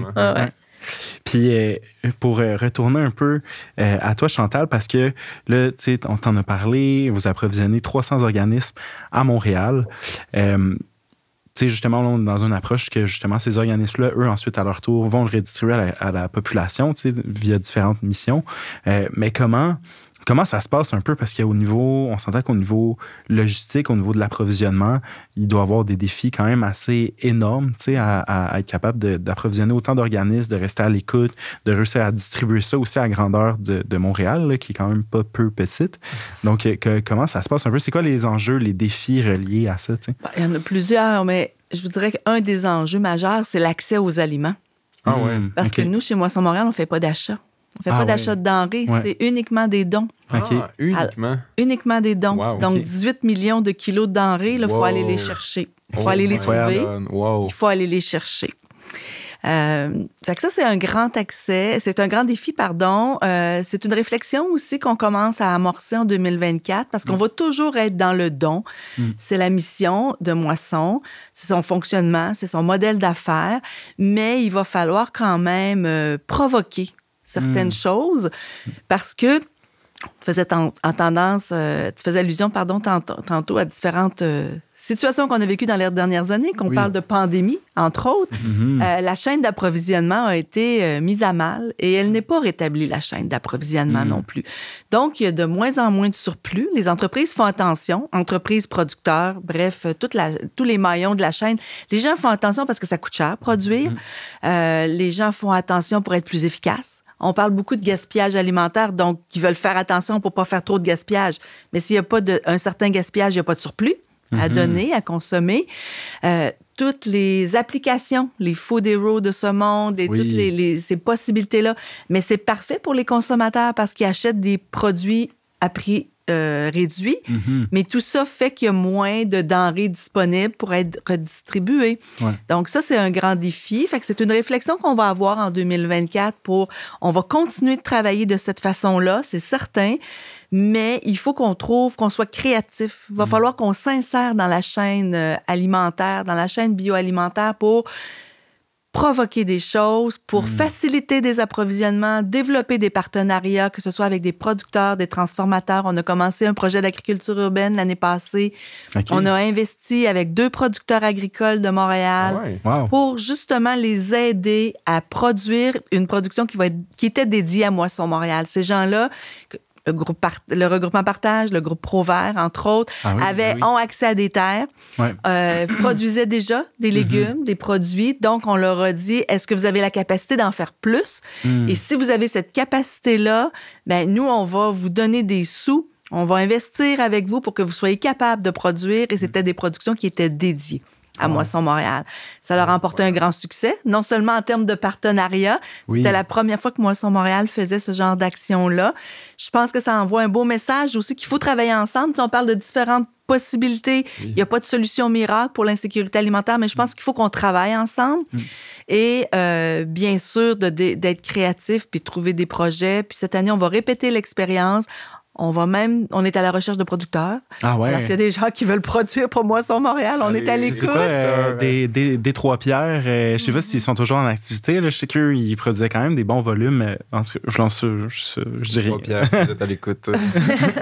S1: Puis euh, pour euh, retourner un peu euh, à toi, Chantal, parce que là, tu sais, on t'en a parlé, vous approvisionnez 300 organismes à Montréal. tu sais, justement, on est dans une approche que justement, ces organismes-là, eux, ensuite, à leur tour, vont le redistribuer à la, à la population, tu sais, via différentes missions. mais comment Comment ça se passe un peu? Parce qu'au niveau, on s'entend qu'au niveau logistique, au niveau de l'approvisionnement, il doit y avoir des défis quand même assez énormes à, à, être capable d'approvisionner autant d'organismes, de rester à l'écoute, de réussir à distribuer ça aussi à grandeur de, Montréal, qui est quand même pas peu petite. Donc, euh, comment ça se passe un peu? C'est quoi les enjeux, les défis reliés à ça? Ben,
S3: il y en a plusieurs, mais je vous dirais qu'un des enjeux majeurs, c'est l'accès aux aliments. Ah hmm. Parce que nous, chez Moisson Montréal, on ne fait pas d'achat. On ne fait ah pas d'achat de denrées, c'est uniquement des dons. Ah, ah, uniquement? uniquement des dons. Donc, 18 millions de kilos de denrées, il faut aller les chercher. Il faut oh aller les trouver. Il faut aller les chercher. Euh, ça, c'est un grand accès, c'est un grand défi, pardon. Euh, c'est une réflexion aussi qu'on commence à amorcer en 2024 parce qu'on mm. va toujours être dans le don. Mm. C'est la mission de Moisson, c'est son fonctionnement, c'est son modèle d'affaires, mais il va falloir quand même euh, provoquer certaines hmm. choses parce que faisait en, tendance, euh, tu faisais allusion, pardon, tantôt à différentes euh, situations qu'on a vécues dans les dernières années, qu'on parle de pandémie, entre autres. Mm-hmm. Euh, la chaîne d'approvisionnement a été mise à mal et elle n'est pas rétablie, la chaîne d'approvisionnement mm-hmm. non plus. Donc, il y a de moins en moins de surplus. Les entreprises font attention, entreprises, producteurs, bref, tous les maillons de la chaîne. Les gens font attention parce que ça coûte cher produire. Mm-hmm. les gens font attention pour être plus efficaces on parle beaucoup de gaspillage alimentaire, donc ils veulent faire attention pour pas faire trop de gaspillage. Mais s'il n'y a pas un certain gaspillage, il n'y a pas de surplus à mhm. donner, à consommer. Euh, toutes les applications, les food heroes de ce monde et toutes ces possibilités-là. Mais c'est parfait pour les consommateurs parce qu'ils achètent des produits à prix euh, réduit, mhm. mais tout ça fait qu'il y a moins de denrées disponibles pour être redistribuées. Donc ça, c'est un grand défi. c'est une réflexion qu'on va avoir en 2024 pour, on va continuer de travailler de cette façon-là, c'est certain, mais il faut qu'on trouve, qu'on soit créatif. Il va mhm. falloir qu'on s'insère dans la chaîne euh, alimentaire, dans la chaîne bioalimentaire pour provoquer des choses, pour hmm. faciliter des approvisionnements, développer des partenariats, que ce soit avec des producteurs, des transformateurs. On a commencé un projet d'agriculture urbaine l'année passée. On a investi avec deux producteurs agricoles de Montréal ah pour justement les aider à produire une production qui, va qui était dédiée à Moisson Montréal. Ces gens-là, le, groupe le regroupement Partage, le groupe Pro-Vert, entre autres, ah ben avait ont accès à des terres, euh, produisaient déjà des mhm. légumes, des produits. Donc, on leur a dit, est-ce que vous avez la capacité d'en faire plus? Mhm. Et si vous avez cette capacité-là, ben, nous, on va vous donner des sous on va investir avec vous pour que vous soyez capable de produire et mhm. c'était des productions qui étaient dédiées à ah. Moisson Montréal. Ça leur a ah, emporté un grand succès, non seulement en termes de partenariat, c'était la première fois que Moisson Montréal faisait ce genre d'action-là. Je pense que ça envoie un beau message aussi qu'il faut travailler ensemble. on parle de différentes possibilités. Il n'y a pas de solution miracle pour l'insécurité alimentaire, mais je pense mm. qu'il faut qu'on travaille ensemble. Mm. Et euh, bien sûr, d'être créatif, puis trouver des projets. Puis cette année, on va répéter l'expérience. On va même, on est à la recherche de producteurs. Ah ouais. Alors, y a des gens qui veulent produire pour Moisson Montréal, on est à l'écoute. Euh,
S1: des, trois pierres, Je euh, je sais pas mhm. s'ils sont toujours en activité. Je sais qu'ils produisaient quand même des bons volumes. je lance, je, je, dirais. Trois pierres, vous
S2: êtes à l'écoute.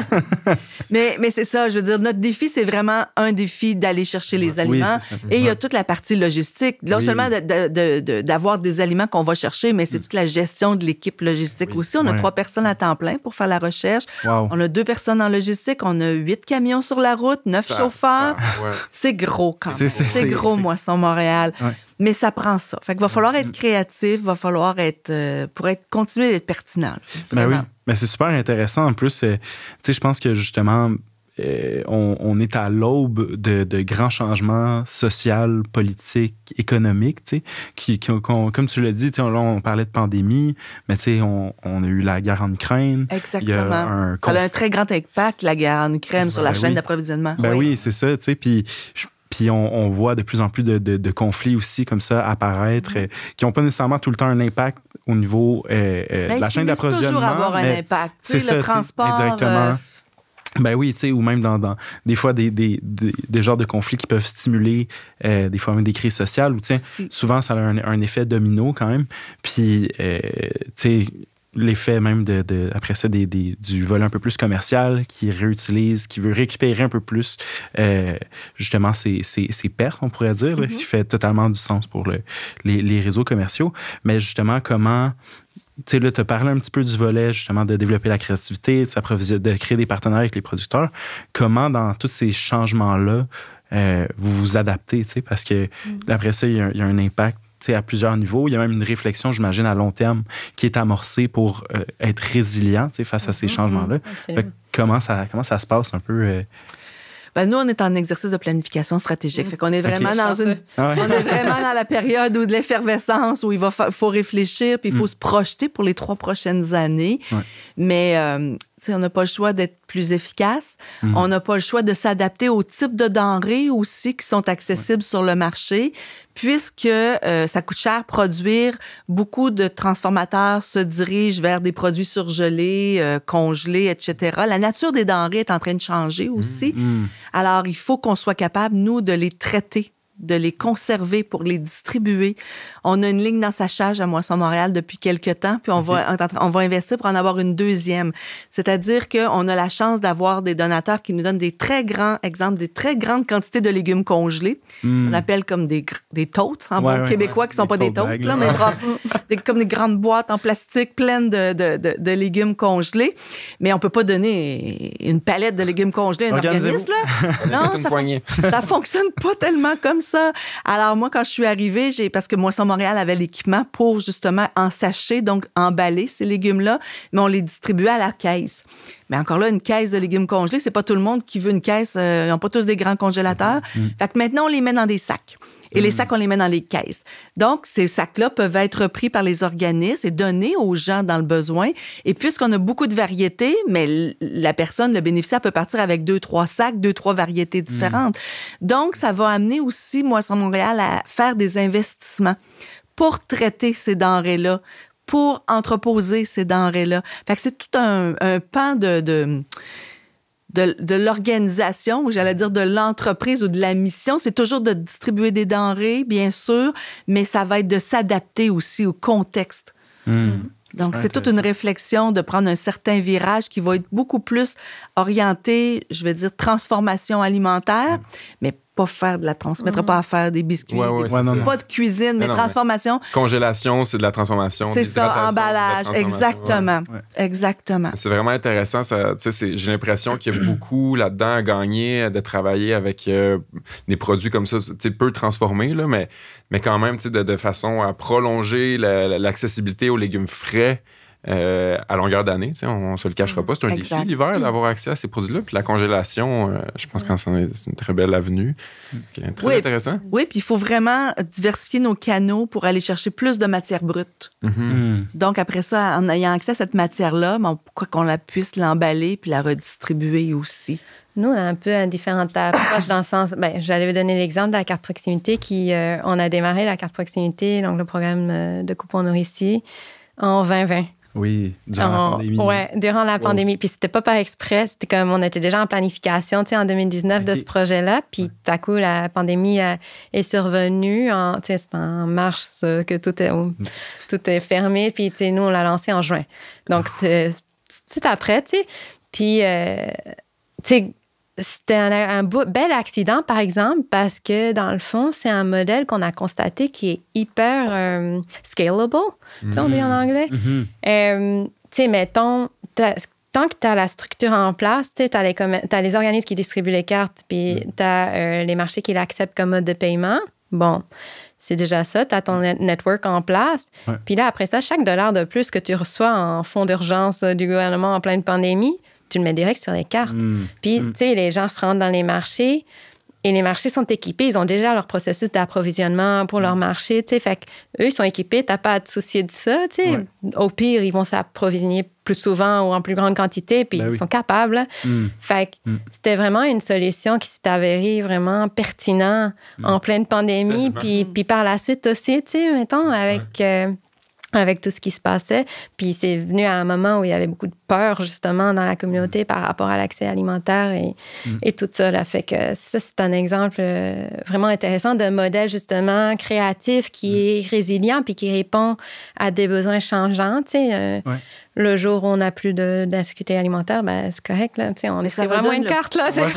S3: mais mais c'est ça, je veux dire, notre défi, c'est vraiment un défi d'aller chercher les aliments. et il y a toute la partie logistique. Non seulement d'avoir des aliments qu'on va chercher, mais c'est mm. toute la gestion de l'équipe logistique aussi. On a trois personnes à temps plein pour faire la recherche. On a deux personnes en logistique, on a huit camions sur la route, neuf chauffeurs. C'est gros quand même. C'est gros, Moisson Montréal. Mais ça prend ça. Fait qu'il va falloir être mm. créatif, va falloir être. Euh, pour être, continuer d'être pertinent. ben oui.
S1: Mais ben, c'est super intéressant. En plus, euh, tu sais, je pense que justement, euh, on, est à l'aube de, de, grands changements sociaux, politiques, économiques, tu sais, qui, comme tu l'as dit, tu sais, on parlait de pandémie, mais tu sais, on, a eu la guerre en Ukraine.
S3: Exactement. Il y a un un très grand impact, la guerre en Ukraine, ben sur la chaîne d'approvisionnement. Ben
S1: oui, c'est ça, tu sais, puis puis on, voit de plus en plus de, de, conflits aussi comme ça apparaître, mm-hmm. euh, qui n'ont pas nécessairement tout le temps un impact au niveau euh, ben, de la chaîne d'approvisionnement. toujours avoir un impact. C'est le transport. Ben oui, tu sais, ou même dans, des fois des, genres de conflits qui peuvent stimuler euh, des fois même des crises sociales, ou tiens, souvent ça a un, effet domino quand même. Puis, euh, l'effet même de, de, après ça des, du vol un peu plus commercial qui réutilise qui veut récupérer un peu plus euh, justement ses, pertes on pourrait dire ce qui mm-hmm. fait totalement du sens pour les, les, réseaux commerciaux mais justement comment tu sais, là, tu un petit peu du volet, justement, de développer la créativité, de, de créer des partenaires avec les producteurs. Comment, dans tous ces changements-là, euh, vous vous adaptez, tu sais, parce que mm. après ça, il y, a un impact à plusieurs niveaux. Il y a même une réflexion, j'imagine, à long terme qui est amorcée pour euh, être résilient face à mm-hmm, ces changements-là. Mm-hmm, comment ça, comment ça se passe un peu? Euh,
S3: ben, nous, on est en exercice de planification stratégique. Mm. Fait qu'on est vraiment dans une, ah on est vraiment dans la période où de l'effervescence, où il va faut réfléchir, puis il faut mm. se projeter pour les trois prochaines années. Mais euh, on n'a pas le choix d'être plus efficace. Mm. On n'a pas le choix de s'adapter au type de denrées aussi qui sont accessibles sur le marché puisque euh, ça coûte cher produire, beaucoup de transformateurs se dirigent vers des produits surgelés, euh, congelés, etc. La nature des denrées est en train de changer aussi. Mm, mm. Alors, il faut qu'on soit capable, nous, de les traiter de les conserver pour les distribuer. On a une ligne d'assachage à Moisson Montréal depuis quelques temps, puis on, va, on va investir pour en avoir une deuxième. C'est-à-dire qu'on a la chance d'avoir des donateurs qui nous donnent des très grands exemples, des très grandes quantités de légumes congelés, hmm. On appelle comme des, des totes en hein, bon québécois, qui qui sont pas des totes, là, mais des, comme des grandes boîtes en plastique pleines de, de, de, légumes congelés. Mais on peut pas donner une palette de légumes congelés à un organisme. Là. non, ça, ça fonctionne pas tellement comme ça. Alors moi, quand je suis arrivée, j'ai parce que Moisson Montréal avait l'équipement pour justement en sachet, donc emballer ces légumes-là, mais on les distribuait à la caisse. Mais encore là, une caisse de légumes congelés, c'est pas tout le monde qui veut une caisse. Euh, ils n'ont pas tous des grands congélateurs. Mm-hmm. Fait que maintenant, on les met dans des sacs. Et les mm. sacs, on les met dans les caisses. Donc, ces sacs-là peuvent être repris par les organismes et donnés aux gens dans le besoin. Et puisqu'on a beaucoup de variétés, mais la personne, le bénéficiaire peut partir avec deux, trois sacs, deux, trois variétés différentes. Mm. Donc, ça va amener aussi Moisson Montréal à faire des investissements pour traiter ces denrées-là, pour entreposer ces denrées-là. Fait que c'est tout un, un pan de, de de, l'organisation, ou j'allais dire de l'entreprise ou de la mission, c'est toujours de distribuer des denrées, bien sûr, mais ça va être de s'adapter aussi au contexte. Hmm. Donc, c'est toute une réflexion de prendre un certain virage qui va être beaucoup plus orienté, je vais dire, transformation alimentaire, hmm. mais pas faire de la transmettre mm-hmm. pas à faire des biscuits, pas de cuisine, mais, transformation.
S2: Congélation, c'est de la transformation. C'est ça, emballage, exactement,
S3: exactement.
S2: C'est vraiment intéressant. j'ai l'impression qu'il y a beaucoup là-dedans à gagner de travailler avec euh, des produits comme ça, peu transformés là, mais mais quand même, de, façon à prolonger l'accessibilité aux légumes frais. Euh, à longueur d'année. On ne se le cachera mm. pas. C'est un défi l'hiver mm. d'avoir accès à ces produits-là. Puis la congélation, euh, je pense que c'est une très belle avenue. très intéressant.
S3: Oui, puis il faut vraiment diversifier nos canaux pour aller chercher plus de matière brute. Mm-hmm. Mm. Donc après ça, en ayant accès à cette matière-là, pourquoi ben, qu'on la puisse l'emballer puis la redistribuer aussi.
S4: Nous, on a un peu un différent approche dans le sens, ben, j'allais vous donner l'exemple de la carte proximité qui, euh, on a démarré la carte proximité, donc le programme de coupons nourriciers, en 2020.
S3: Oui, durant la pandémie. Ouais,
S4: durant la pandémie. Puis c'était pas par exprès, c'était comme on était déjà en planification, tu sais, en 2019 de ce projet-là. Puis tout à coup, la pandémie euh, est survenue. En, tu sais, c'est en mars euh, que tout est, mm. tout est fermé. Puis, tu nous, on l'a lancé en juin. Donc, c'était tout après, tu sais. Puis, euh, tu sais, c'était un, bel accident, par exemple, parce que dans le fond, c'est un modèle qu'on a constaté qui est hyper euh, scalable, on dit en mhm. anglais. Mhm. Euh, tu sais, mettons, tant que tu as la structure en place, tu as, les les organismes qui distribuent les cartes, puis tu as euh, les marchés qui l'acceptent comme mode de paiement. Bon, c'est déjà ça, tu as ton network en place. Puis là, après ça, chaque dollar de plus que tu reçois en fonds d'urgence du gouvernement en pleine pandémie, tu le mets direct sur les cartes. Hmm. Puis, hmm. tu sais, les gens se rendent dans les marchés et les marchés sont équipés. Ils ont déjà leur processus d'approvisionnement pour leur hmm. marché, tu sais. Fait qu'eux, ils sont équipés, t'as pas à te soucier de ça, tu sais. Au pire, ils vont s'approvisionner plus souvent ou en plus grande quantité, puis ben ils sont capables. Fait que c'était vraiment une solution qui s'est avérée vraiment pertinente en pleine pandémie, puis, puis par la suite aussi, tu sais, mettons, avec... Euh, avec tout ce qui se passait. Puis c'est venu à un moment où il y avait beaucoup de justement dans la communauté mm. par rapport à l'accès alimentaire mm. et, tout ça. Là. Fait que ça, c'est un exemple euh, vraiment intéressant d'un modèle justement créatif qui mm. est résilient puis qui répond à des besoins changeants. Euh, le jour où on n'a plus d'insécurité alimentaire, ben, c'est correct. Là, on est vraiment une carte.
S3: Là, ça,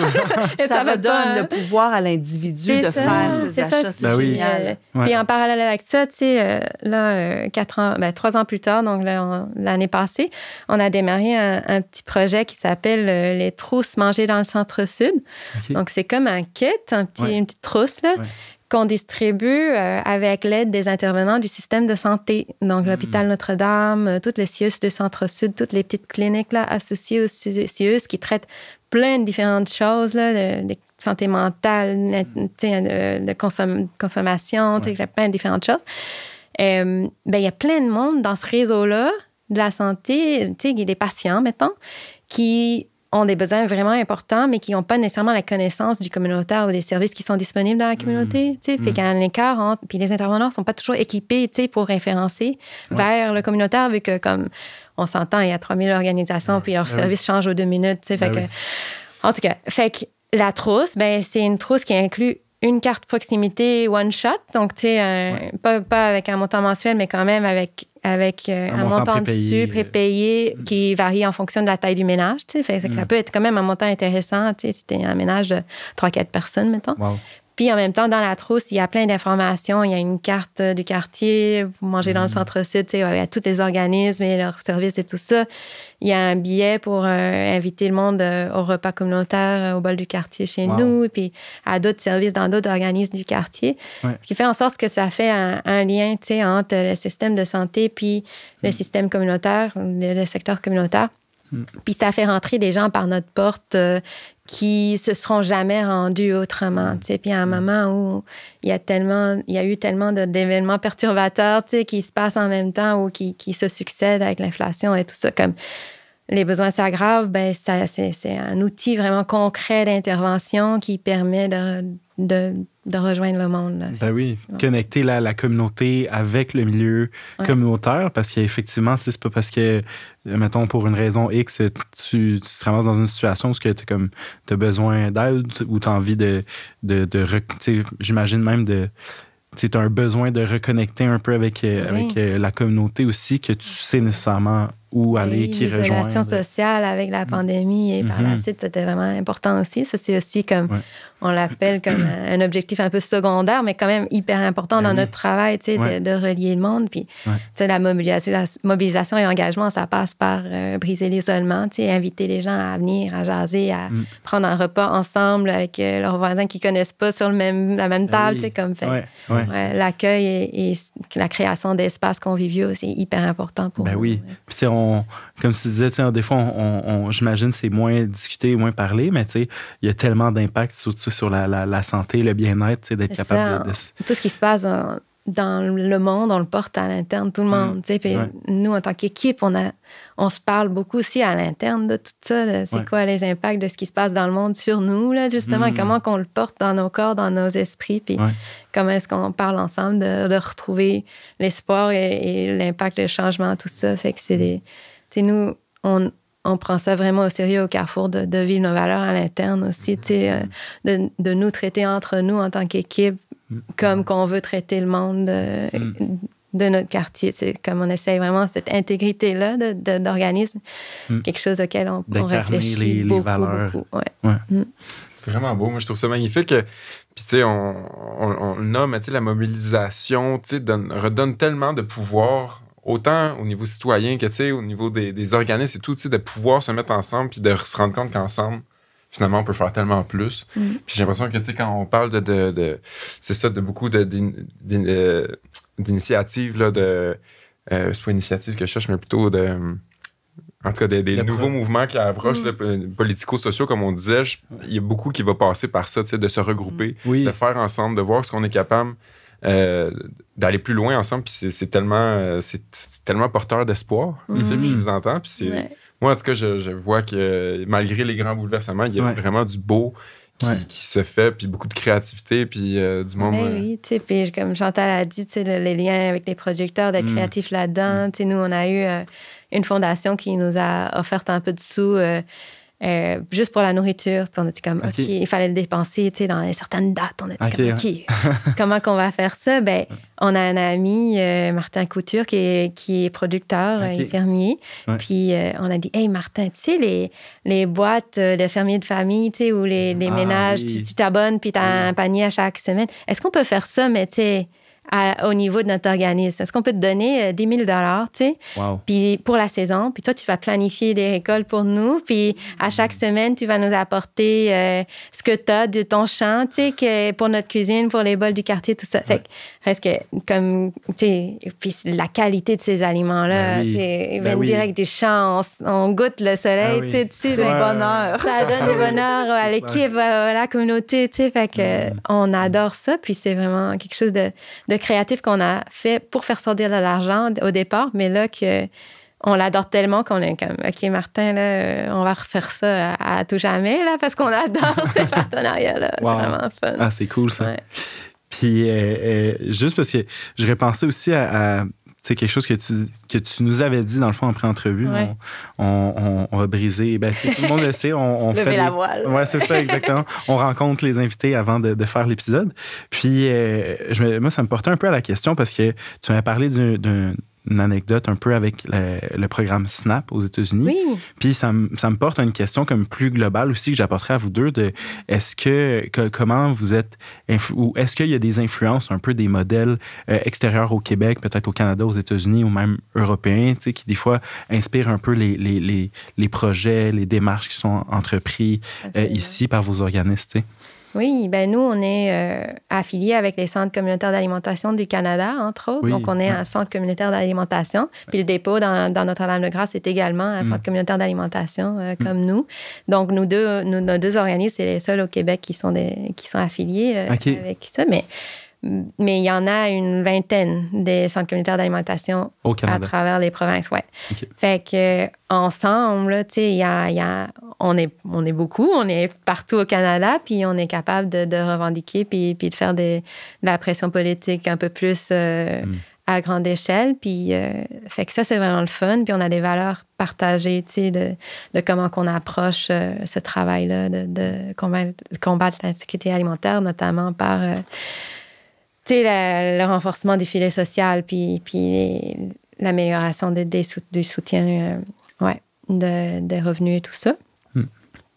S3: redonne le hein. pouvoir
S4: à l'individu
S3: de faire ses achats. C'est ben génial. Euh, puis
S4: en parallèle avec ça, tu quatre ans, ben, trois ans plus tard, donc l'année passée, on a démarré un, petit projet qui s'appelle euh, Les trousses mangées dans le centre-sud. Donc, c'est comme un kit, un petit, une petite trousse, là. qu'on distribue euh, avec l'aide des intervenants du système de santé. Donc, hmm. l'hôpital Notre-Dame, euh, toutes les CIUS du Centre-Sud, toutes les petites cliniques là, associées aux CIUS qui traitent plein de différentes choses, là, de, santé mentale, hmm. de, de consommation, plein de différentes choses. Ben, il y a plein de monde dans ce réseau-là de la santé, des patients, mettons, qui ont des besoins vraiment importants, mais qui n'ont pas nécessairement la connaissance du communautaire ou des services qui sont disponibles dans la communauté. Mmh. Mmh. écart Puis les intervenants ne sont pas toujours équipés pour référencer vers le communautaire, vu que, comme on s'entend, il y a 3000 organisations, puis leurs ah services changent aux deux minutes. Fait ah que, En tout cas, fait que la trousse, ben, c'est une trousse qui inclut une carte proximité one shot, donc tu sais, pas, avec un montant mensuel, mais quand même avec, avec euh, un, montant, dessus, euh. prépayé, qui varie en fonction de la taille du ménage. Tu Ça mm. peut être quand même un montant intéressant, tu sais, si tu es un ménage de 3-4 personnes, mettons. Puis en même temps, dans la trousse, il y a plein d'informations. Il y a une carte du quartier, pour manger dans le centre-sud, il y a tous les organismes et leurs services et tout ça. Il y a un billet pour euh, inviter le monde euh, au repas communautaire, euh, au bol du quartier chez nous, et puis à d'autres services dans d'autres organismes du quartier. Ce qui fait en sorte que ça fait un, lien entre le système de santé puis le mhm. système communautaire, le secteur communautaire. Puis ça fait rentrer des gens par notre porte euh, qui se seront jamais rendus autrement. T'sais. Puis à un mm. moment où il y a tellement, il y a eu tellement d'événements perturbateurs qui se passent en même temps ou qui, se succèdent avec l'inflation et tout ça, comme les besoins s'aggravent, ben c'est, un outil vraiment concret d'intervention qui permet de de rejoindre le monde. Ben
S1: oui, connecter la, communauté avec le milieu communautaire, parce qu'effectivement, c'est pas parce que, mettons, pour une raison X, tu, tu te ramasses dans une situation où tu as, comme, besoin d'aide ou tu as envie de. de, de, J'imagine même de. Tu as un besoin de reconnecter un peu avec, euh, avec euh, la communauté aussi que tu sais nécessairement où aller qui rejoindre. L'isolation
S4: sociale avec la mm. pandémie et par la mm-hmm. suite, c'était vraiment important aussi. Ça, c'est aussi comme, on l'appelle comme un objectif un peu secondaire, mais quand même hyper important ben dans notre travail, tu sais, de, relier le monde. Puis, tu sais, la mobilisation, et l'engagement, ça passe par euh, briser l'isolement, tu sais, inviter les gens à venir, à jaser, à mm. prendre un repas ensemble avec euh, leurs voisins qui connaissent pas sur le même, la même ben table, tu sais, comme fait. L'accueil et, la création d'espaces conviviaux, c'est hyper important pour ben
S1: oui. Puis, on comme tu disais, des fois, on, que j'imagine c'est moins discuté, moins parlé, mais il y a tellement d'impact sur, sur la, santé, le bien-être, d'être capable de,
S4: Tout ce qui se passe dans le monde, on le porte à l'interne, tout le mm. monde. Nous, en tant qu'équipe, on a on se parle beaucoup aussi à l'interne de tout ça. C'est quoi les impacts de ce qui se passe dans le monde sur nous, là, justement, hmm. comment qu'on le porte dans nos corps, dans nos esprits, puis comment est-ce qu'on parle ensemble de, retrouver l'espoir et, l'impact, le changement, tout ça. Fait que c'est des. Tu nous, on, prend ça vraiment au sérieux au carrefour de, de vivre nos valeurs à l'interne aussi, tu sais, euh, de, de, nous traiter entre nous en tant qu'équipe hmm. comme qu'on veut traiter le monde, euh, hmm de notre quartier. C'est comme on essaye vraiment cette intégrité-là d'organisme, hmm. quelque chose auquel on, on réfléchit les, valeurs. beaucoup. Hmm.
S2: C'est vraiment beau. Moi, je trouve ça magnifique. Puis, tu sais, on, on, on, nomme la mobilisation, tu sais, redonne tellement de pouvoir autant au niveau citoyen que, tu sais, au niveau des, des organismes et tout, tu sais, de pouvoir se mettre ensemble puis de se rendre compte qu'ensemble, finalement, on peut faire tellement plus. Hmm. Puis j'ai l'impression que, tu sais, quand on parle de, de, c'est ça, de beaucoup de d'initiatives là, de. Euh, c'est pas une initiative que je cherche, mais plutôt de. En tout cas, des, nouveaux mouvements qui approchent, mm. politico-sociaux, comme on disait, il y a beaucoup qui va passer par ça, de se regrouper, mm. de faire ensemble, de voir ce qu'on est capable euh, d'aller plus loin ensemble. c'est tellement, euh, c'est tellement porteur d'espoir. Mm. je vous entends. Moi, en tout cas, je, vois que malgré les grands bouleversements, il y a vraiment du beau qui, se fait, puis beaucoup de créativité, puis euh, du monde. Ben euh,
S4: oui, tu sais, puis comme Chantal a dit, tu sais, les liens avec les projecteurs, d'être mm. créatifs créatif là-dedans. Mm. Tu sais, nous, on a eu euh, une fondation qui nous a offert un peu de sous. Euh, juste pour la nourriture. Puis on était comme, OK, il fallait le dépenser, tu sais, dans certaines dates. On était comme, OK, comment qu'on va faire ça? Ben, on a un ami, euh, Martin Couture, qui est, qui est producteur et fermier. Puis euh, on a dit, Hey, Martin, tu sais, les, les boîtes de fermiers de famille, tu sais, ou les, les ah ménages, tu t'abonnes, puis tu as un panier à chaque semaine. Est-ce qu'on peut faire ça, mais tu sais, au niveau de notre organisme. Est-ce qu'on peut te donner 10 euh, 000 dollars, tu sais, puis pour la saison, puis toi tu vas planifier les récoltes pour nous, puis à chaque semaine tu vas nous apporter euh, ce que tu as de ton champ, tu sais, pour notre cuisine, pour les bols du quartier, tout ça. Fait que que comme tu sais, puis la qualité de ces aliments là, ben tu sais, ils ben viennent direct du champ, on, goûte le soleil, ah tu sais, c'est c'est bonheur. Ça donne du bonheur à l'équipe, à la communauté, tu sais, fait que mm. on adore ça, puis c'est vraiment quelque chose de le créatif qu'on a fait pour faire sortir de l'argent au départ, mais là que on l'adore tellement qu'on est comme OK Martin là, on va refaire ça à, tout jamais là parce qu'on adore ces partenariats là, c'est vraiment
S1: fun. Ah, c'est cool ça. Puis euh, euh, juste parce que j'aurais pensé aussi à c'est quelque chose que tu, que tu nous avais dit, dans le fond, en pré-entrevue. On, on, va briser. Ben, tout le monde le sait. On, fait. la voile. Ouais, c'est ça, exactement. on rencontre les invités avant de, faire l'épisode. Puis, euh, je, moi, ça me portait un peu à la question parce que tu m'as parlé d'un une anecdote un peu avec le, programme SNAP aux États-Unis. Oui. Puis ça, me porte à une question comme plus globale aussi que j'apporterai à vous deux de est-ce que, comment vous êtes ou est-ce qu'il y a des influences un peu des modèles euh, extérieurs au Québec, peut-être au Canada, aux États-Unis ou même européens, qui des fois inspirent un peu les, les, les, projets, les démarches qui sont entrepris euh, ici par vos organismes
S4: oui, ben nous, on est affilié euh, affiliés avec les centres communautaires d'alimentation du Canada, entre autres. Donc, on est un centre communautaire d'alimentation. Puis le dépôt dans, Notre-Dame-de-Grâce est également un mm. centre communautaire d'alimentation euh, mm. comme nous. Donc, nous deux, nos deux organismes, c'est les seuls au Québec qui sont, qui sont affiliés euh, avec ça. Mais mais il y en a une vingtaine des centres communautaires d'alimentation à travers les provinces. Ouais. Fait que ensemble, tu sais, y a, on, est, on est beaucoup, on est partout au Canada, puis on est capable de, revendiquer, puis, puis de faire des, de la pression politique un peu plus euh, hmm. à grande échelle. Puis, euh, fait que ça, c'est vraiment le fun. Puis on a des valeurs partagées, tu sais, de, de, comment qu'on approche euh, ce travail-là de, de combattre, combattre l'insécurité alimentaire, notamment par le, renforcement des filets sociaux, puis, puis l'amélioration des, des, des, euh, ouais, de, de, revenus et tout ça. Hmm.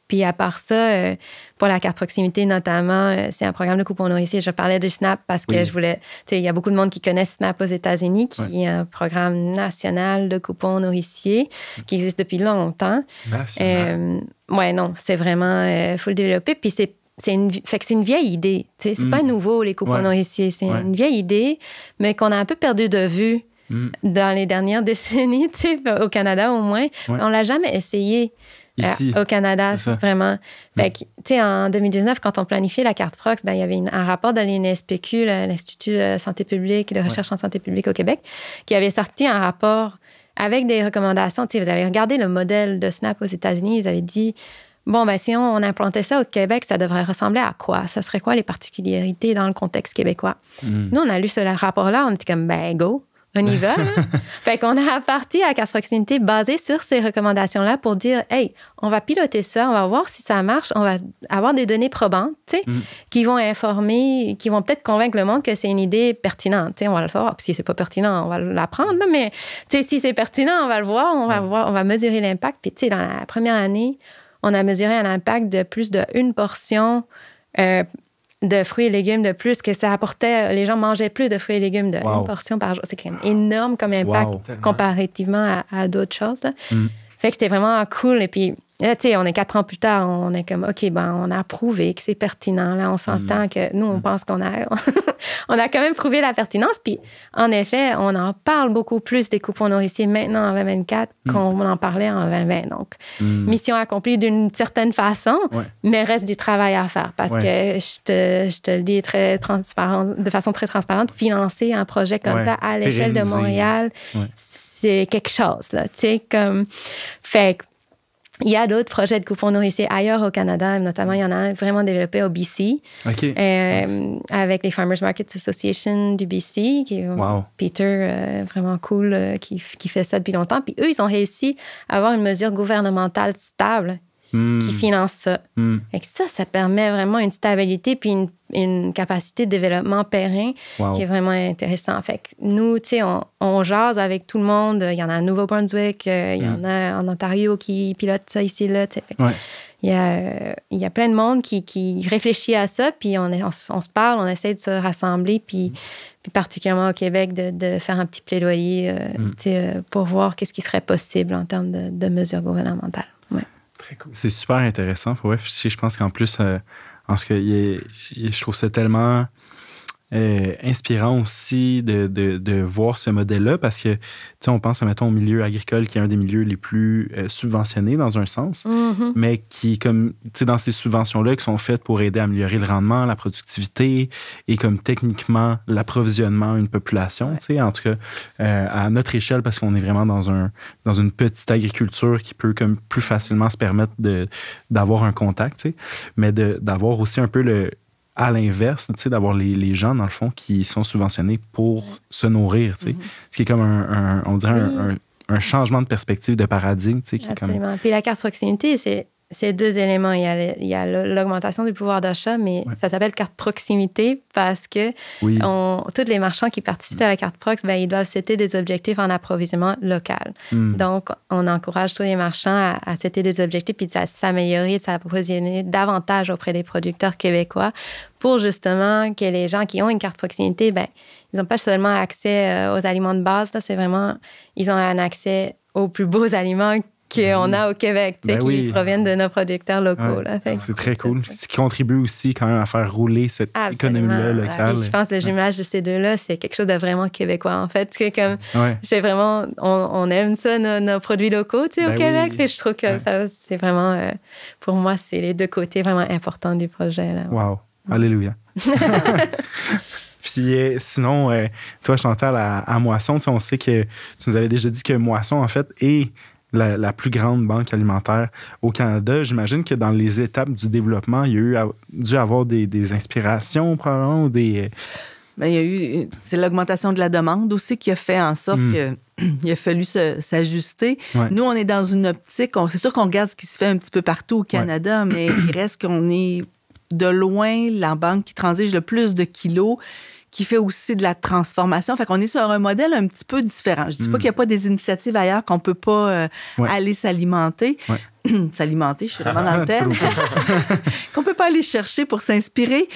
S4: Puis à part ça, euh, pour la carte proximité notamment, euh, c'est un programme de coupons nourriciers. Je parlais de SNAP parce que je voulais, il y a beaucoup de monde qui connaît SNAP aux États-Unis, qui est un programme national de coupons nourriciers qui existe depuis longtemps. ouais, non, c'est vraiment, faut le développer. Puis c'est c'est une, fait que c'est une vieille idée. C'est pas mm. nouveau, les coupons ici. C'est une vieille idée, mais qu'on a un peu perdu de vue mm. dans les dernières décennies, au Canada au moins. On On l'a jamais essayé. Euh, au Canada, vraiment. Mm. Fait en 2019, quand on planifiait la carte Prox, ben, il y avait un rapport de l'INSPQ, l'Institut de santé publique et de recherche en santé publique au Québec, qui avait sorti un rapport avec des recommandations. Tu vous avez regardé le modèle de SNAP aux États-Unis, ils avaient dit bon, ben, si on, implantait ça au Québec, ça devrait ressembler à quoi? Ça serait quoi les particularités dans le contexte québécois? Hmm. Nous, on a lu ce rapport-là, on était comme, ben, go, on y va. Hein? fait qu'on a parti à quatre proximités basé sur ces recommandations-là pour dire, hey, on va piloter ça, on va voir si ça marche, on va avoir des données probantes, tu sais, hmm. qui vont informer, qui vont peut-être convaincre le monde que c'est une idée pertinente, tu sais, on va le savoir. Si c'est pas pertinent, on va l'apprendre, mais tu sais, si c'est pertinent, on va le voir, on va hmm. voir, on va mesurer l'impact. Puis tu sais, dans la première année, on a mesuré un impact de plus d'une portion euh, de fruits et légumes de plus que ça apportait. Les gens mangeaient plus de fruits et légumes de portion par jour. C'est quand même énorme comme impact comparativement à, d'autres choses. Mm. Fait que c'était vraiment cool. Et puis, on est quatre ans plus tard, on est comme, OK, ben, on a prouvé que c'est pertinent. Là, on s'entend mm. que nous, on mm. pense qu'on a, on a quand même prouvé la pertinence. Puis, en effet, on en parle beaucoup plus des coupons nourriciers maintenant en 2024 mm. qu'on en parlait en 2020. Donc, mission accomplie d'une certaine façon, mais reste du travail à faire parce que je te, le dis très transparente, de façon très transparente, financer un projet comme ça à l'échelle de Montréal, c'est quelque chose, là, tu sais, comme, fait que il y a d'autres projets de coupons nourriciers ailleurs au Canada, notamment il y en a un vraiment développé au BC, OK. Euh, avec les Farmers Markets Association du BC, qui wow. Peter, euh, vraiment cool, euh, qui, qui, fait ça depuis longtemps. Puis eux, ils ont réussi à avoir une mesure gouvernementale stable Hmm. qui finance ça. Et hmm. ça, ça permet vraiment une stabilité puis une, capacité de développement périn qui est vraiment intéressant. Fait nous, tu sais, on, jase avec tout le monde. Il y en a à Nouveau-Brunswick, euh, il y en hmm. a en Ontario qui pilote ça ici, là. Il, y a, il plein de monde qui, réfléchit à ça, puis on, se parle, on essaie de se rassembler, puis, particulièrement au Québec, de, faire un petit plaidoyer euh, euh, pour voir qu'est-ce qui serait possible en termes de mesures gouvernementales.
S1: C'est super intéressant. je pense qu'en plus, euh, en ce que je trouve ça tellement euh, inspirant aussi de, voir ce modèle-là parce que, tu sais, on pense, mettons, au milieu agricole qui est un des milieux les plus euh, subventionnés dans un sens, mhm. mais qui, comme, tu sais, dans ces subventions-là qui sont faites pour aider à améliorer le rendement, la productivité et comme techniquement l'approvisionnement à une population, tu sais, en tout cas, euh, à notre échelle parce qu'on est vraiment dans, un, dans une petite agriculture qui peut comme plus facilement se permettre d'avoir un contact, tu sais, mais d'avoir aussi un peu le, à l'inverse, d'avoir les, les, gens, dans le fond, qui sont subventionnés pour se nourrir. Mhm. Ce qui est comme un, on dirait un, un, changement de perspective, de paradigme. Qui Absolument. Est
S4: comme... Puis la carte proximité, c'est ces deux éléments. Il y a, l'augmentation du pouvoir d'achat, mais ça s'appelle carte proximité parce que tous les marchands qui participent mm. à la carte prox, ben, ils doivent citer des objectifs en approvisionnement local. Mm. Donc, on encourage tous les marchands à, des objectifs puis de s'améliorer, de s'approvisionner davantage auprès des producteurs québécois pour justement que les gens qui ont une carte proximité, ben, ils n'ont pas seulement accès euh, aux aliments de base, c'est vraiment, ils ont un accès aux plus beaux aliments qu'on mm-hmm. a au Québec, ben qui proviennent de nos producteurs locaux. C'est
S1: très cool. Ce qui contribue aussi quand même à faire rouler cette
S2: économie-là locale. je pense
S4: que le jumelage de ces deux-là, c'est quelque chose de vraiment québécois, en fait. C'est comme, c'est vraiment, on, aime ça, nos, produits locaux, tu sais, au ben Québec. Et je trouve que ça, c'est vraiment, euh, pour moi, c'est les deux côtés vraiment importants du projet. Là.
S1: Wow. Alléluia. Puis euh, sinon, euh, toi, Chantal, à, à Moisson, on sait que tu nous avais déjà dit que Moisson, en fait, est la, plus grande banque alimentaire au Canada. J'imagine que dans les étapes du développement, il y a eu, dû avoir des, inspirations probablement ou
S3: des... Euh, Bien, il y a eu, c'est l'augmentation de la demande aussi qui a fait en sorte hmm. que qu'il a fallu s'ajuster. Nous, on est dans une optique, c'est sûr qu'on regarde ce qui se fait un petit peu partout au Canada, mais il reste qu'on est de loin la banque qui transige le plus de kilos qui fait aussi de la transformation. Fait qu'on est sur un modèle un petit peu différent. Je dis pas hmm. qu'il n'y a pas des initiatives ailleurs qu'on peut pas euh, aller s'alimenter. s'alimenter, je suis vraiment dans le thème, qu'on peut pas aller chercher pour s'inspirer,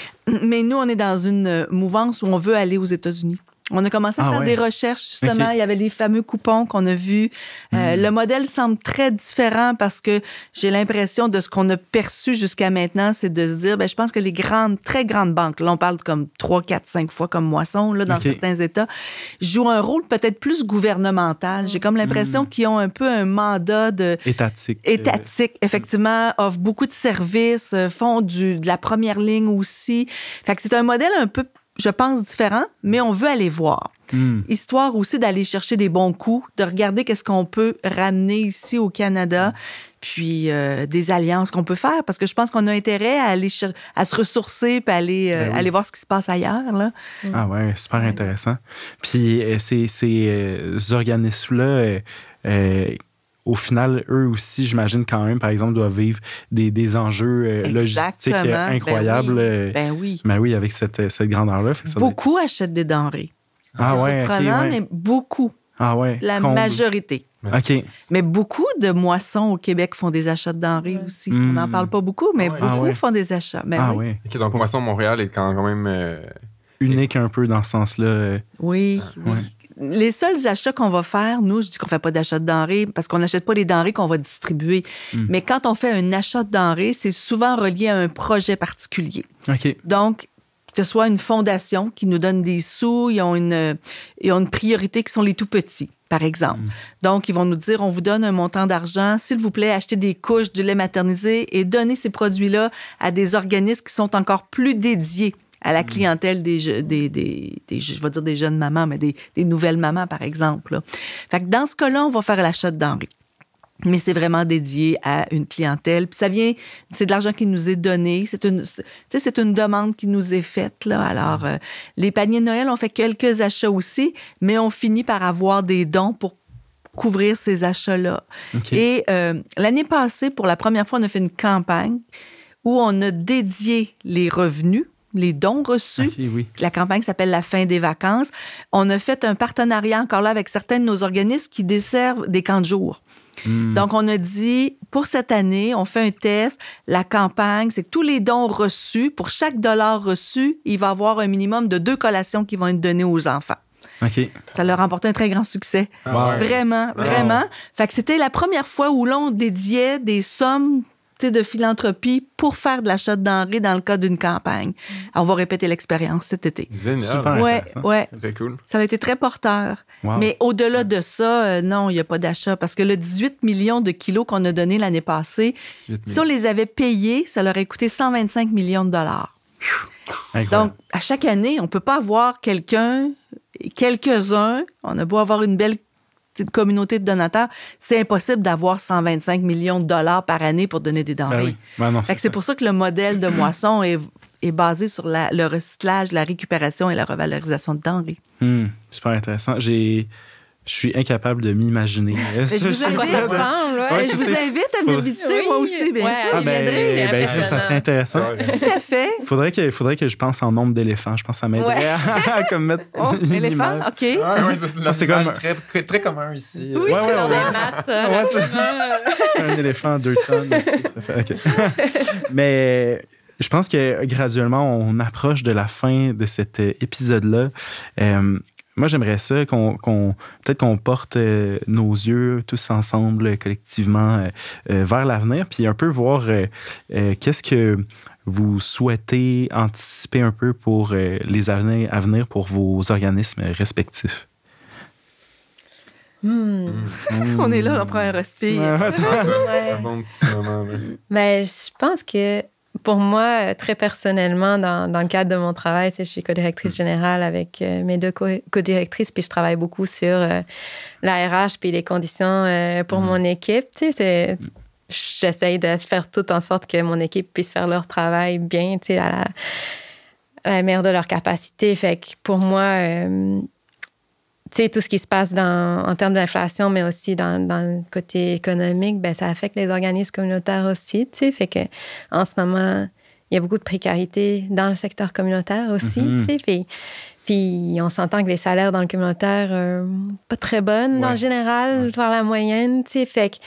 S3: mais nous, on est dans une mouvance où on veut aller aux États-Unis. On a commencé à ah faire des recherches, justement. Il y avait les fameux coupons qu'on a vus. Euh, hmm. Le modèle semble très différent parce que j'ai l'impression de ce qu'on a perçu jusqu'à maintenant, c'est de se dire, ben, je pense que les grandes, très grandes banques, là, on parle comme trois, quatre, cinq fois comme Moisson, là, dans certains États, jouent un rôle peut-être plus gouvernemental. J'ai comme l'impression hmm. qu'ils ont un peu un mandat de...
S1: Étatique. Euh, étatique,
S3: hmm. effectivement, offre offrent beaucoup de services, euh, font de la première ligne aussi. Fait que c'est un modèle un peu je pense, différent, mais on veut aller voir. Hmm. Histoire aussi d'aller chercher des bons coups, de regarder qu'est-ce qu'on peut ramener ici au Canada, puis euh, des alliances qu'on peut faire, parce que je pense qu'on a intérêt à aller à se ressourcer, puis aller, euh, ben aller voir ce qui se passe ailleurs. Là. Ah
S1: ouais, super intéressant. Puis euh, ces, ces organismes-là au final, eux aussi, j'imagine quand même, par exemple, doivent vivre des, enjeux euh, logistiques euh, ben incroyables. Euh, ben oui. Ben oui. Mais oui, avec cette, grandeur-là. Beaucoup
S3: achètent des denrées.
S1: Ah ouais, surprenant, mais beaucoup. Ah ouais.
S2: La majorité.
S3: OK. Mais beaucoup de moissons au Québec font des achats de denrées aussi. On n'en hmm. parle pas beaucoup, mais ah beaucoup ah font des achats. Ben ah
S2: oui. donc, Moisson Montréal est quand même.
S1: unique un peu dans ce sens-là.
S3: Oui, ah. oui les seuls achats qu'on va faire, nous, je dis qu'on ne fait pas d'achat de denrées parce qu'on n'achète pas les denrées qu'on va distribuer. Hmm. Mais quand on fait un achat de denrées, c'est souvent relié à un projet particulier. Donc, que ce soit une fondation qui nous donne des sous, ils ont une, euh, priorité qui sont les tout petits, par exemple. Hmm. Donc, ils vont nous dire, on vous donne un montant d'argent, s'il vous plaît, achetez des couches, du lait maternisé et donnez ces produits-là à des organismes qui sont encore plus dédiés à la mm. clientèle des, je, des, des, des, je vais dire des jeunes mamans, mais des, des nouvelles mamans, par exemple. Là. Fait que dans ce cas-là, on va faire l'achat de denrées mais c'est vraiment dédié à une clientèle. Puis ça vient, c'est de l'argent qui nous est donné, c'est une, c'est une demande qui nous est faite là. Alors, mm. euh, les paniers de Noël, on fait quelques achats aussi, mais on finit par avoir des dons pour couvrir ces achats-là. Et euh, l'année passée, pour la première fois, on a fait une campagne où on a dédié les revenus les dons reçus. La campagne s'appelle La fin des vacances. On a fait un partenariat encore là avec certains de nos organismes qui desservent des camps de jour. Hmm. Donc, on a dit, pour cette année, on fait un test. La campagne, c'est tous les dons reçus, pour chaque dollar reçu, il va y avoir un minimum de deux collations qui vont être données aux enfants. Ça leur a remporté un très grand succès. Ah vraiment, vraiment. Fait que c'était la première fois où l'on dédiait des sommes de philanthropie pour faire de l'achat de denrées dans le cadre d'une campagne. Mm. on va répéter l'expérience cet été. Génial. Super ouais, ouais. cool. Ça a été très porteur. Mais au-delà de ça, euh, non, il n'y a pas d'achat parce que le 18 millions de kilos qu'on a donné l'année passée, si on les avait payés, ça leur aurait coûté 125 millions de dollars. Donc, à chaque année, on ne peut pas avoir quelqu'un, quelques-uns, on a beau avoir une belle communauté de donateurs, c'est impossible d'avoir 125 millions de dollars par année pour donner des denrées. Ben ben c'est pour ça que le modèle de moisson est, est basé sur le recyclage, la récupération et la revalorisation de denrées.
S1: Hmm, super intéressant. J'ai je suis incapable de m'imaginer. je vous invite, à venir visiter,
S3: moi aussi, bien sûr. Ah,
S1: ben, ben ça, serait intéressant. Tout à fait. Faudrait que, faudrait que je pense en nombre d'éléphants. Je pense que ça m'aiderait à comme mettre. Oh, éléphant, OK. Ah c'est comme... très, très commun ici. Oui, c'est euh, un éléphant, deux tonnes. Mais je pense que graduellement, on approche de la fin de cet euh, épisode-là. Euh, moi, j'aimerais ça qu'on, peut-être qu'on porte euh, nos yeux tous ensemble, euh, collectivement, euh, vers l'avenir, puis un peu voir qu'est-ce que vous souhaitez anticiper un peu pour les années à venir pour vos organismes respectifs.
S4: Hmm. Hmm. On est là, on prend un respire. bon Mais ben, je pense que pour moi, euh, très personnellement, dans, le cadre de mon travail, tu sais, je suis co-directrice mm. générale avec euh, mes deux co-directrices, puis je travaille beaucoup sur euh, la RH puis les conditions pour mm. mon équipe. Tu sais, mm. J'essaye de faire tout en sorte que mon équipe puisse faire leur travail bien, tu sais, à la, meilleure de leur capacité. Fait que pour moi, tu tout ce qui se passe dans, en termes d'inflation, mais aussi dans, le côté économique, ben, ça affecte les organismes communautaires aussi, tu sais. Fait que, en ce moment, il y a beaucoup de précarité dans le secteur communautaire aussi, mm-hmm. tu sais. Puis, on s'entend que les salaires dans le communautaire, sont euh, pas très bonnes en général, par la moyenne, tu sais. Fait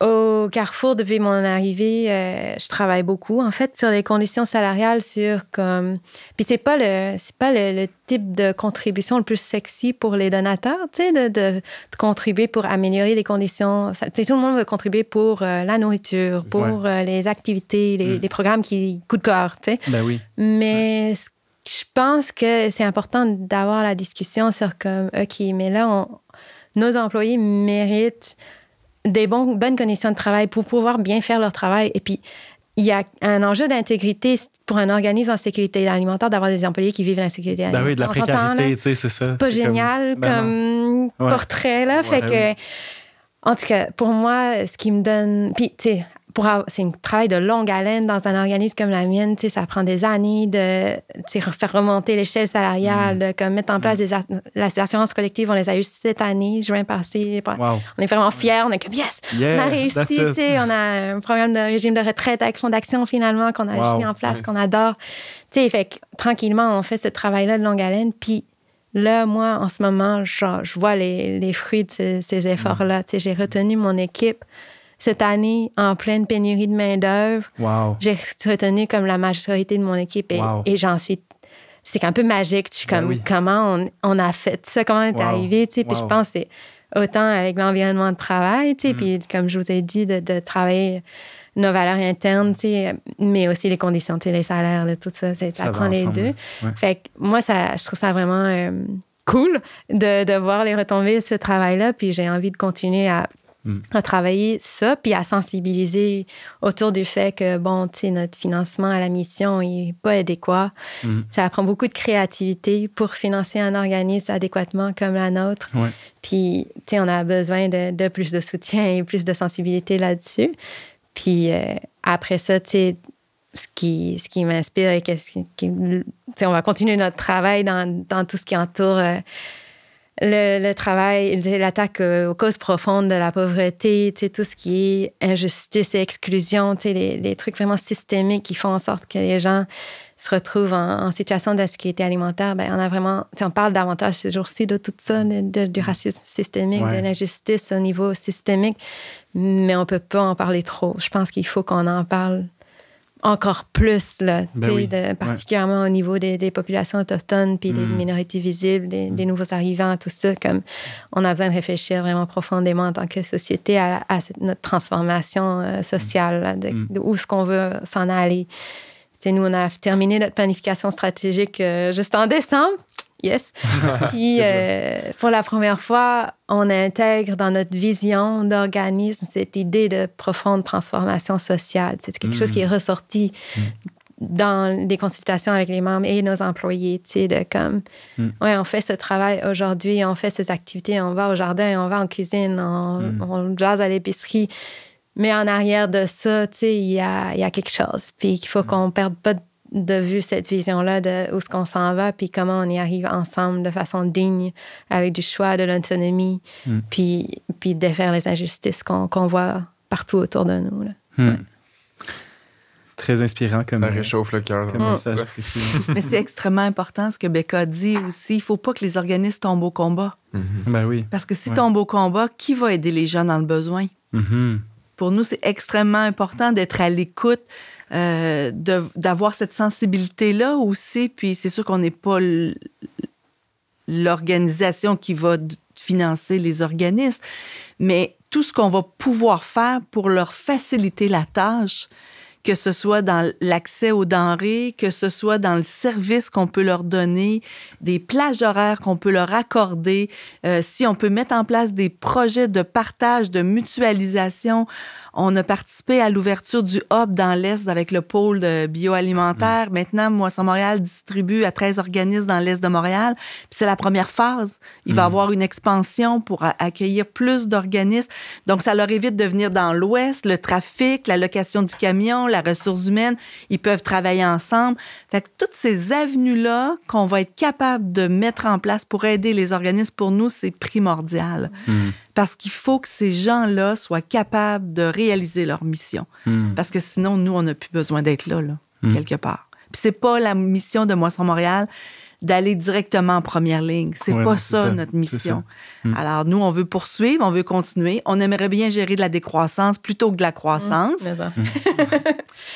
S4: au Carrefour, depuis mon arrivée, euh, je travaille beaucoup, en fait, sur les conditions salariales, sur comme... Puis c'est pas le c'est pas le, type de contribution le plus sexy pour les donateurs, tu sais, de, contribuer pour améliorer les conditions... Tu tout le monde veut contribuer pour euh, la nourriture, pour euh, les activités, mm. les, programmes qui coûtent corps, tu sais. Ben oui. Mais je pense que c'est important d'avoir la discussion sur comme, OK, mais là, nos employés méritent des bonnes conditions de travail pour pouvoir bien faire leur travail. Et puis, il y a un enjeu d'intégrité pour un organisme en sécurité alimentaire d'avoir des employés qui vivent l'insécurité alimentaire. oui, de la précarité,
S1: tu sais, c'est ça. C'est pas génial ben
S4: comme, portrait, là. fait que, en tout cas, pour moi, ce qui me donne. Puis, tu sais, c'est un travail de longue haleine dans un organisme comme la mienne. Tu sais, ça prend des années de faire remonter l'échelle salariale, mm. de comme, mettre en place mm. des assurances collectives. On les a eues cette année, juin passé. On est vraiment fiers. On est comme, yes, on a réussi. Tu sais, on a un programme de régime de retraite avec Fonds d'action finalement qu'on a mis en place, qu'on adore. Tu sais, fait que, tranquillement, on fait ce travail-là de longue haleine. Puis là, moi, en ce moment, je, vois les, les, fruits de ces, efforts-là. Tu sais, j'ai retenu mon équipe cette année, en pleine pénurie de main-d'œuvre, j'ai retenu comme la majorité de mon équipe et, j'en suis. C'est un peu magique. tu suis ben comme, comment on, a fait ça, comment est arrivé, tu sais. Puis je pense que c'est autant avec l'environnement de travail, tu sais. Mm. Puis comme je vous ai dit, de, travailler nos valeurs internes, tu sais, mais aussi les conditions, tu sais, les salaires, tout ça. Ça, prend les deux. Fait moi, ça, je trouve ça vraiment. Euh, cool de, de, voir les retombées de ce travail-là. Puis j'ai envie de continuer à à mm. travailler ça, puis à sensibiliser autour du fait que, bon, tu sais, notre financement à la mission n'est pas adéquat. Mm. Ça prend beaucoup de créativité pour financer un organisme adéquatement comme la nôtre. Puis, tu sais, on a besoin de, plus de soutien et plus de sensibilité là-dessus. Puis euh, après ça, tu sais, ce qui, ce qui m'inspire et qu'est-ce qui, sais on va continuer notre travail dans, dans, tout ce qui entoure euh, le, travail, l'attaque euh, aux causes profondes de la pauvreté, tout ce qui est injustice et exclusion, les, les trucs vraiment systémiques qui font en sorte que les gens se retrouvent en, situation d'insécurité alimentaire, ben, on a vraiment, on parle davantage ces jours-ci de tout ça, de, du racisme systémique, de l'injustice au niveau systémique, mais on peut pas en parler trop. Je pense qu'il faut qu'on en parle encore plus, là, ben particulièrement au niveau des, populations autochtones, puis des hmm. minorités visibles, des, hmm. nouveaux arrivants, tout ça. Comme on a besoin de réfléchir vraiment profondément en tant que société à, notre transformation euh, sociale, hmm. où est-ce qu'on veut s'en aller. nous, on a terminé notre planification stratégique euh, juste en décembre yes. Puis euh, pour la première fois, on intègre dans notre vision d'organisme cette idée de profonde transformation sociale. C'est quelque chose qui est mm. ressorti mm. dans des consultations avec les membres et nos employés, tu sais, de comme, mm. on fait ce travail aujourd'hui, on fait ces activités, on va au jardin, on va en cuisine, on, on jase à l'épicerie. Mais en arrière de ça, tu sais, il y a, quelque chose. Puis qu'il faut qu'on perde pas de de vue cette vision-là de où ce qu'on s'en va, puis comment on y arrive ensemble de façon digne, avec du choix, de l'autonomie, hmm. puis, puis défaire les injustices qu'on voit partout autour de nous. Hmm.
S1: Très inspirant comme ça réchauffe le cœur. Hein. Mais c'est
S3: extrêmement important ce que Becca dit aussi. Il faut pas que les organismes tombent au combat.
S1: Mm-hmm. Ben oui. Parce que
S3: si tombent au combat, qui va aider les gens dans le besoin? Mm-hmm. Pour nous, c'est extrêmement important d'être à l'écoute, euh, d'avoir cette sensibilité-là aussi. Puis c'est sûr qu'on n'est pas l'organisation qui va financer les organismes, mais tout ce qu'on va pouvoir faire pour leur faciliter la tâche, que ce soit dans l'accès aux denrées, que ce soit dans le service qu'on peut leur donner, des plages horaires qu'on peut leur accorder, euh, si on peut mettre en place des projets de partage, de mutualisation. On a participé à l'ouverture du hub dans l'Est avec le pôle de bioalimentaire. Mm. Maintenant, Moisson Montréal distribue à 13 organismes dans l'Est de Montréal. C'est la première phase. Il va mm. avoir une expansion pour accueillir plus d'organismes. Donc, ça leur évite de venir dans l'Ouest, le trafic, la location du camion, la ressource humaine. Ils peuvent travailler ensemble. Fait toutes ces avenues-là qu'on va être capable de mettre en place pour aider les organismes, pour nous, c'est primordial. Mm parce qu'il faut que ces gens-là soient capables de réaliser leur mission. Hmm. Parce que sinon, nous, on n'a plus besoin d'être là, hmm. quelque part. Puis c'est pas la mission de Moisson Montréal d'aller directement en première ligne. C'est n'est pas ça, notre mission. Hmm. Alors nous, on veut poursuivre, on veut continuer. On aimerait bien gérer de la décroissance plutôt que de la croissance.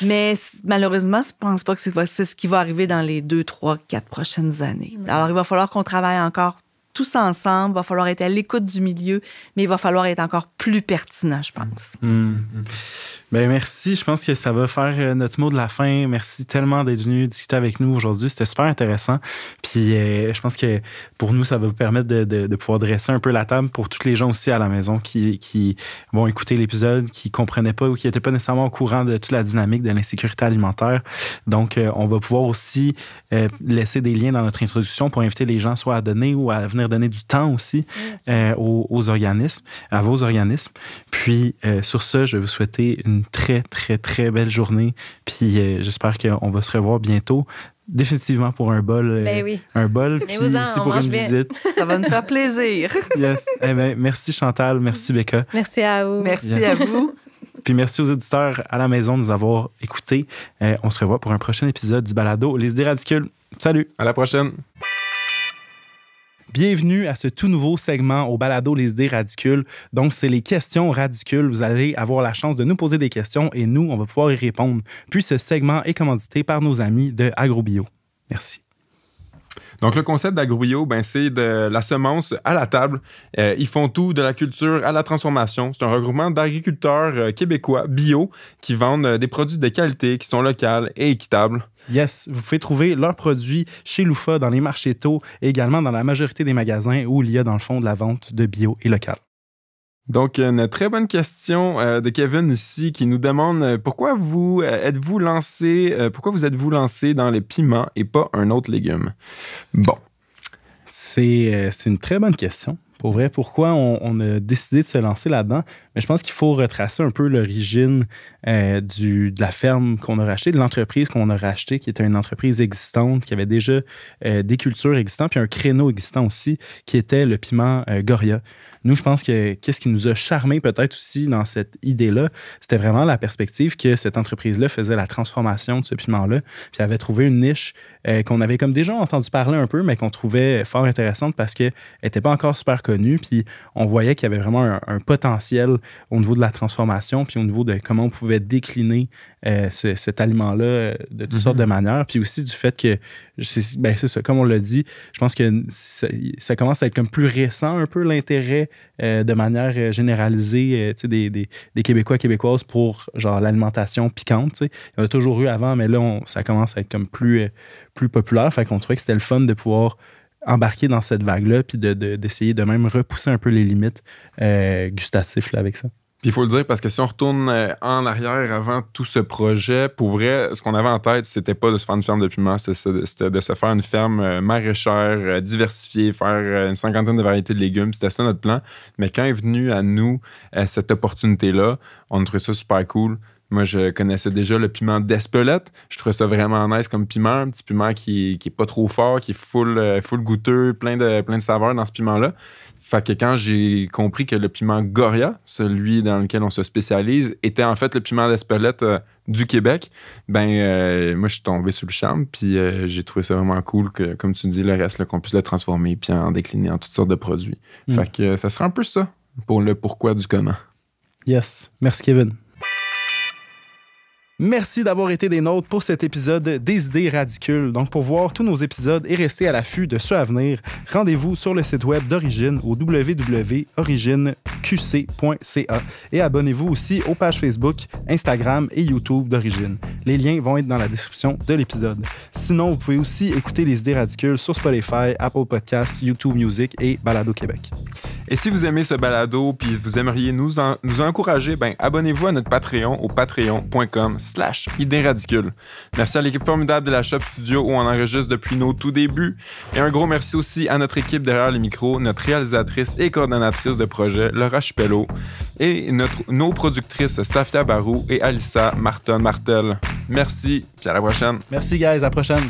S3: Mais malheureusement, je pense pas que c'est ce qui va arriver dans les deux, trois, quatre prochaines années. Alors il va falloir qu'on travaille encore tous ensemble, va falloir être à l'écoute du milieu, mais il va falloir être encore plus pertinent, je pense.
S1: Hum, hum. Ben merci. Je pense que ça va faire euh, notre mot de la fin. Merci tellement d'être venu discuter avec nous aujourd'hui. C'était super intéressant. Puis euh, je pense que pour nous, ça va vous permettre de, pouvoir dresser un peu la table pour toutes les gens aussi à la maison qui, vont écouter l'épisode, qui ne comprenaient pas ou qui n'étaient pas nécessairement au courant de toute la dynamique de l'insécurité alimentaire. Donc, euh, on va pouvoir aussi laisser des liens dans notre introduction pour inviter les gens soit à donner ou à venir donner du temps aussi aux, organismes, à vos organismes. Puis sur ce, je vais vous souhaiter une très, très, très belle journée. Puis euh, j'espère qu'on va se revoir bientôt. Définitivement pour un bol. Euh, ben un bol, ben puis aussi pour une visite. Ça va nous faire plaisir. yes. Eh ben, merci Chantal, merci Becca.
S4: Merci à vous. Merci à vous.
S1: Puis merci aux auditeurs à la maison de nous avoir écoutés. Euh, on se revoit pour un prochain épisode du balado Les idées radicules. Salut. À la prochaine. Bienvenue à ce tout nouveau segment au balado Les idées radicules. Donc, c'est les questions radicules. Vous allez avoir la chance de nous poser des questions et nous, on va pouvoir y répondre. Puis, ce segment est commandité par nos amis de AgroBio. Merci.
S2: Donc, le concept d'Agrobio, ben, c'est de la semence à la table. Euh, ils font tout, de la culture à la transformation. C'est un regroupement d'agriculteurs euh, québécois bio qui vendent euh, des produits de qualité qui sont locaux et équitables.
S1: Yes, vous pouvez trouver leurs produits chez Loufa, dans les marchés tôt et également dans la majorité des magasins où il y a dans le fond de la vente de bio et local.
S2: Donc, une très bonne question euh, de Kevin ici qui nous demande euh, pourquoi vous euh, êtes-vous lancé, pourquoi vous êtes-vous lancé dans les piments et pas un autre
S1: légume? Bon. C'est une très bonne question. Pour vrai, pourquoi on, on a décidé de se lancer là-dedans? Mais je pense qu'il faut retracer un peu l'origine de la ferme qu'on a rachetée, de l'entreprise qu'on a rachetée, qui était une entreprise existante, qui avait déjà des cultures existantes, puis un créneau existant aussi, qui était le piment Goria. Nous, je pense que qu'est-ce qui nous a charmé peut-être aussi dans cette idée-là, c'était vraiment la perspective que cette entreprise-là faisait la transformation de ce piment-là, puis avait trouvé une niche euh, qu'on avait comme déjà entendu parler un peu, mais qu'on trouvait fort intéressante parce qu'elle n'était pas encore super connue, puis on voyait qu'il y avait vraiment un, potentiel au niveau de la transformation, puis au niveau de comment on pouvait décliner euh, cet aliment-là euh, de toutes mhm. sortes de manières. Puis aussi du fait que, ben c'est ça, comme on l'a dit, je pense que ça, commence à être comme plus récent un peu l'intérêt euh, de manière généralisée des, des, et Québécois, Québécoises pour l'alimentation piquante. Il y en a toujours eu avant, mais là, ça commence à être comme plus, plus populaire. Fait qu'on trouvait que c'était le fun de pouvoir embarquer dans cette vague-là, puis d'essayer de, même repousser un peu les limites gustatives avec ça.
S2: Puis il faut le dire parce que si on retourne euh, en arrière avant tout ce projet, pour vrai, ce qu'on avait en tête, c'était pas de se faire une ferme de piment, c'était de se faire une ferme euh, maraîchère, euh, diversifiée, faire une cinquantaine de variétés de légumes. C'était ça notre plan. Mais quand est venue à nous cette opportunité-là, on trouvé ça super cool. Moi, je connaissais déjà le piment d'Espelette. Je trouvais ça vraiment nice comme piment. Un petit piment qui, qui est pas trop fort, qui est full, full goûteux, plein de, plein de saveurs dans ce piment-là. Fait que quand j'ai compris que le piment Goria, celui dans lequel on se spécialise, était en fait le piment d'Espelette euh, du Québec, ben euh, moi je suis tombé sous le charme, puis euh, j'ai trouvé ça vraiment cool que, comme tu dis, le reste, qu'on puisse le transformer puis en décliner en toutes sortes de produits. Mm. Fait que ça sera un peu ça pour le pourquoi du comment.
S1: Yes. Merci Kevin. Merci d'avoir été des nôtres pour cet épisode des idées radicules. Donc, pour voir tous nos épisodes et rester à l'affût de ceux à venir, rendez-vous sur le site web d'Origine au www.origineqc.ca et abonnez-vous aussi aux pages Facebook, Instagram et YouTube d'Origine. Les liens vont être dans la description de l'épisode. Sinon, vous pouvez aussi écouter les idées radicules sur Spotify, Apple Podcasts, YouTube Music et Balado Québec. Et si vous aimez
S2: ce balado puis vous aimeriez nous, nous encourager, ben abonnez-vous à notre Patreon au patreon.com slash Merci à l'équipe formidable de la Shop Studio où on enregistre depuis nos tout débuts. Et un gros merci aussi à notre équipe derrière les micros, notre réalisatrice et coordonnatrice de projet, Laura Chipello, et notre, nos productrices Safia Barou et Alissa Martin Martel. Merci, puis à la prochaine.
S1: Merci guys, à la prochaine.